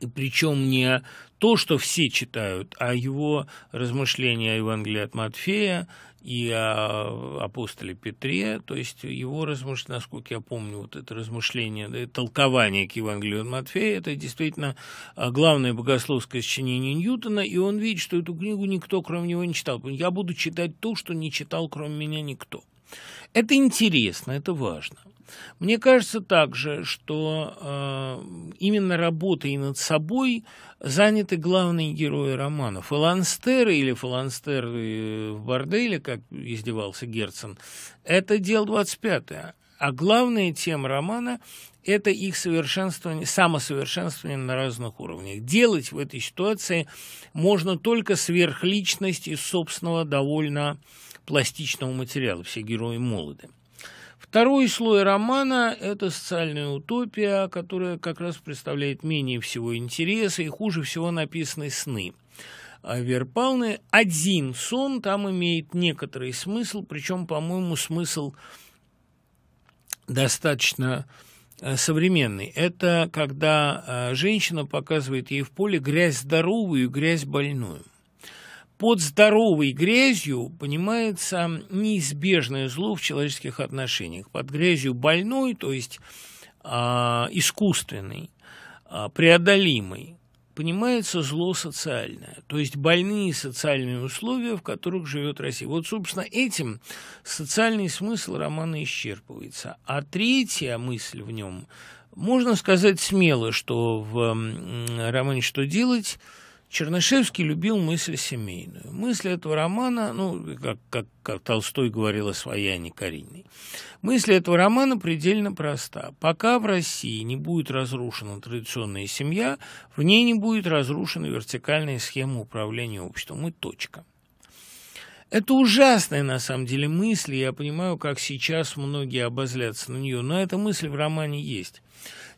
и причем не то, что все читают, а его размышления о Евангелии от Матфея и о апостоле Петре, то есть его размышления, насколько я помню, вот это размышление, да, толкование к Евангелию от Матфея, это действительно а, главное богословское сочинение Ньютона, и он видит, что эту книгу никто, кроме него, не читал. Я буду читать то, что не читал, кроме меня, никто. Это интересно, это важно. Мне кажется также, что э, именно работой над собой заняты главные герои романов Фаланстеры или фаланстеры э, в борделе, как издевался Герцен, это дело 25-е. А главная тема романа – это их совершенствование, самосовершенствование на разных уровнях. Делать в этой ситуации можно только сверхличность из собственного довольно пластичного материала. Все герои молоды. Второй слой романа – это социальная утопия, которая как раз представляет менее всего интереса и хуже всего написаны сны. А Верпалны один сон там имеет некоторый смысл, причем, по-моему, смысл достаточно э, современный. Это когда э, женщина показывает ей в поле грязь здоровую и грязь больную. Под здоровой грязью понимается неизбежное зло в человеческих отношениях. Под грязью больной, то есть э, искусственной, э, преодолимой, понимается зло социальное, то есть больные социальные условия, в которых живет Россия. Вот, собственно, этим социальный смысл романа исчерпывается. А третья мысль в нем, можно сказать смело, что в романе «Что делать?» Чернышевский любил мысль семейную. Мысль этого романа, ну, как, как, как Толстой говорил о своей Анне Карининой, мысль этого романа предельно проста. Пока в России не будет разрушена традиционная семья, в ней не будет разрушена вертикальная схема управления обществом и точка. Это ужасная, на самом деле, мысль, я понимаю, как сейчас многие обозлятся на нее, но эта мысль в романе есть.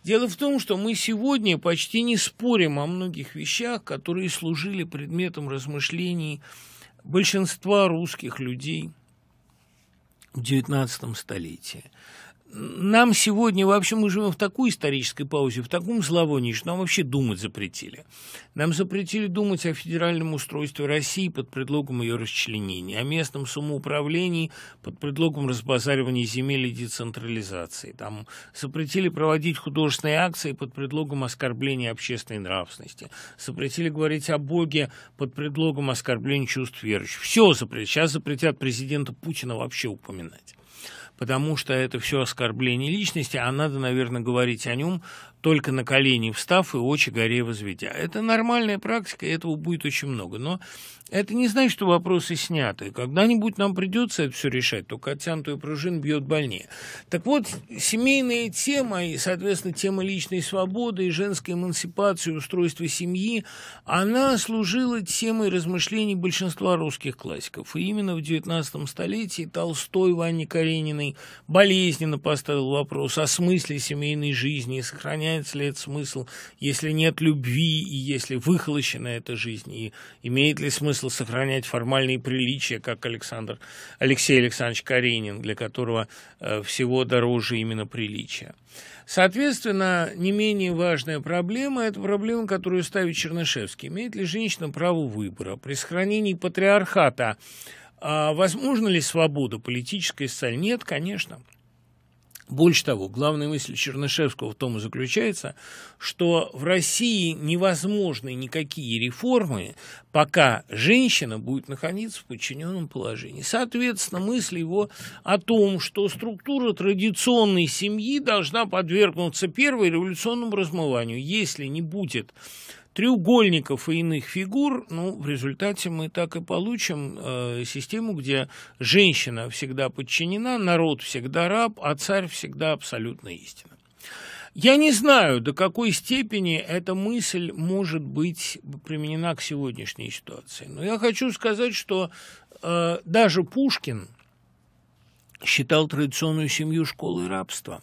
Дело в том, что мы сегодня почти не спорим о многих вещах, которые служили предметом размышлений большинства русских людей в XIX столетии нам сегодня, вообще мы живем в такой исторической паузе, в таком зловонии, что нам вообще думать запретили. Нам запретили думать о федеральном устройстве России под предлогом ее расчленения, о местном самоуправлении под предлогом разбазаривания земель и децентрализации. Там запретили проводить художественные акции под предлогом оскорбления общественной нравственности. Запретили говорить о Боге под предлогом оскорбления чувств верующих. Все запретили. Сейчас запретят президента Путина вообще упоминать потому что это все оскорбление личности, а надо, наверное, говорить о нем только на колени встав и очи горе возведя. Это нормальная практика, и этого будет очень много. Но это не значит, что вопросы сняты. Когда-нибудь нам придется это все решать, только оттянутую пружин бьет больнее. Так вот, семейная тема и, соответственно, тема личной свободы и женской эмансипации, устройства семьи, она служила темой размышлений большинства русских классиков. И именно в XIX столетии Толстой Ване Карениной болезненно поставил вопрос о смысле семейной жизни, сохраняется ли этот смысл, если нет любви и если выхолощена эта жизнь, и имеет ли смысл смысл сохранять формальные приличия, как Александр, Алексей Александрович Каренин, для которого э, всего дороже именно приличия. Соответственно, не менее важная проблема – это проблема, которую ставит Чернышевский. Имеет ли женщина право выбора? При сохранении патриархата а возможна ли свобода политическая и социальная? Нет, конечно. Больше того, главная мысль Чернышевского в том и заключается, что в России невозможны никакие реформы, пока женщина будет находиться в подчиненном положении. Соответственно, мысль его о том, что структура традиционной семьи должна подвергнуться первой революционному размыванию, если не будет треугольников и иных фигур, ну, в результате мы так и получим э, систему, где женщина всегда подчинена, народ всегда раб, а царь всегда абсолютно истина. Я не знаю, до какой степени эта мысль может быть применена к сегодняшней ситуации. Но я хочу сказать, что э, даже Пушкин – считал традиционную семью школой рабства.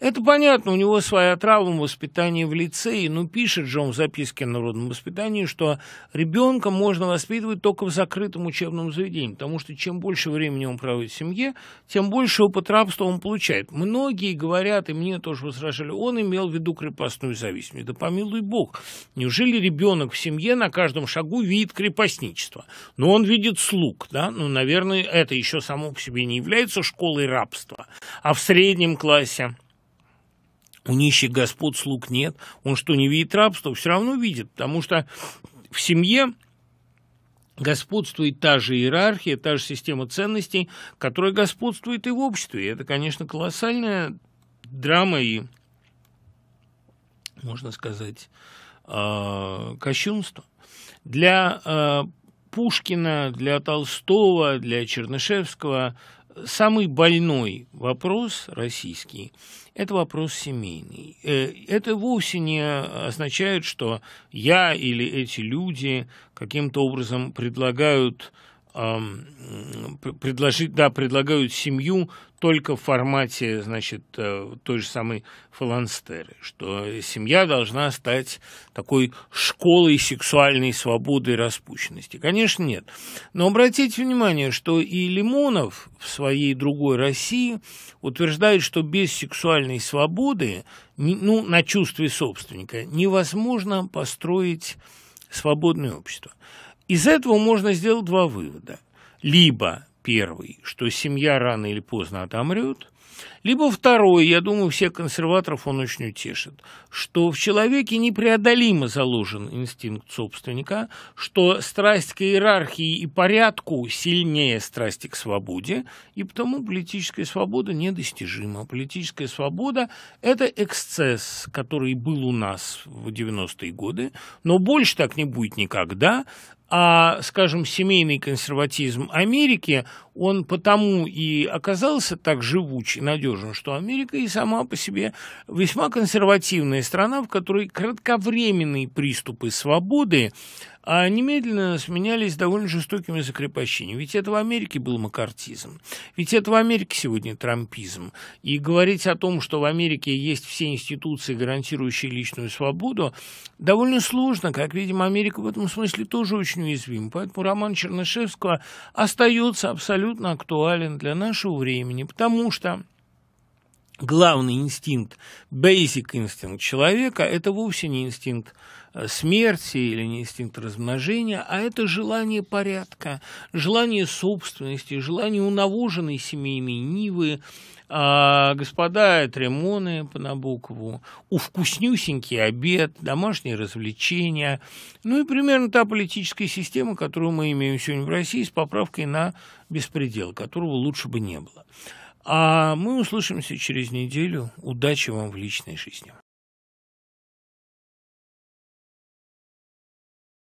Это понятно, у него своя травма воспитания в лицее, но пишет же он в записке о народном воспитании, что ребенка можно воспитывать только в закрытом учебном заведении, потому что чем больше времени он проводит в семье, тем больше опыт рабства он получает. Многие говорят, и мне тоже возражали, он имел в виду крепостную зависимость. Да помилуй бог, неужели ребенок в семье на каждом шагу видит крепостничество? Но он видит слуг, да? Ну, наверное, это еще само по себе не является школой, расколы рабства. А в среднем классе у нищих господ слуг нет. Он что, не видит рабство, Все равно видит, потому что в семье господствует та же иерархия, та же система ценностей, которая господствует и в обществе. И это, конечно, колоссальная драма и, можно сказать, а, кощунство. Для а, Пушкина, для Толстого, для Чернышевского – самый больной вопрос российский – это вопрос семейный. Э, это вовсе не означает, что я или эти люди каким-то образом предлагают предложить, да, предлагают семью только в формате, значит, э, той же самой фаланстеры, что семья должна стать такой школой сексуальной свободы и распущенности. Конечно, нет. Но обратите внимание, что и Лимонов в своей другой России утверждает, что без сексуальной свободы, ну, на чувстве собственника, невозможно построить свободное общество. Из этого можно сделать два вывода. Либо первый, что семья рано или поздно отомрет, либо второй, я думаю, всех консерваторов он очень утешит, что в человеке непреодолимо заложен инстинкт собственника, что страсть к иерархии и порядку сильнее страсти к свободе, и потому политическая свобода недостижима. Политическая свобода – это эксцесс, который был у нас в 90-е годы, но больше так не будет никогда а, скажем, семейный консерватизм Америки, он потому и оказался так живуч и надежен, что Америка и сама по себе весьма консервативная страна, в которой кратковременные приступы свободы а немедленно сменялись довольно жестокими закрепощениями. Ведь это в Америке был макартизм, ведь это в Америке сегодня трампизм. И говорить о том, что в Америке есть все институции, гарантирующие личную свободу, довольно сложно. Как видим, Америка в этом смысле тоже очень уязвима. Поэтому роман Чернышевского остается абсолютно актуален для нашего времени, потому что главный инстинкт, basic инстинкт человека – это вовсе не инстинкт Э, смерти или не инстинкт размножения, а это желание порядка, желание собственности, желание унавоженной семейной нивы, а господа Тремоны по Набокову, у вкуснюсенький обед, домашние развлечения, ну и примерно та политическая система, которую мы имеем сегодня в России с поправкой на беспредел, которого лучше бы не было. А мы услышимся через неделю. Удачи вам в личной жизни.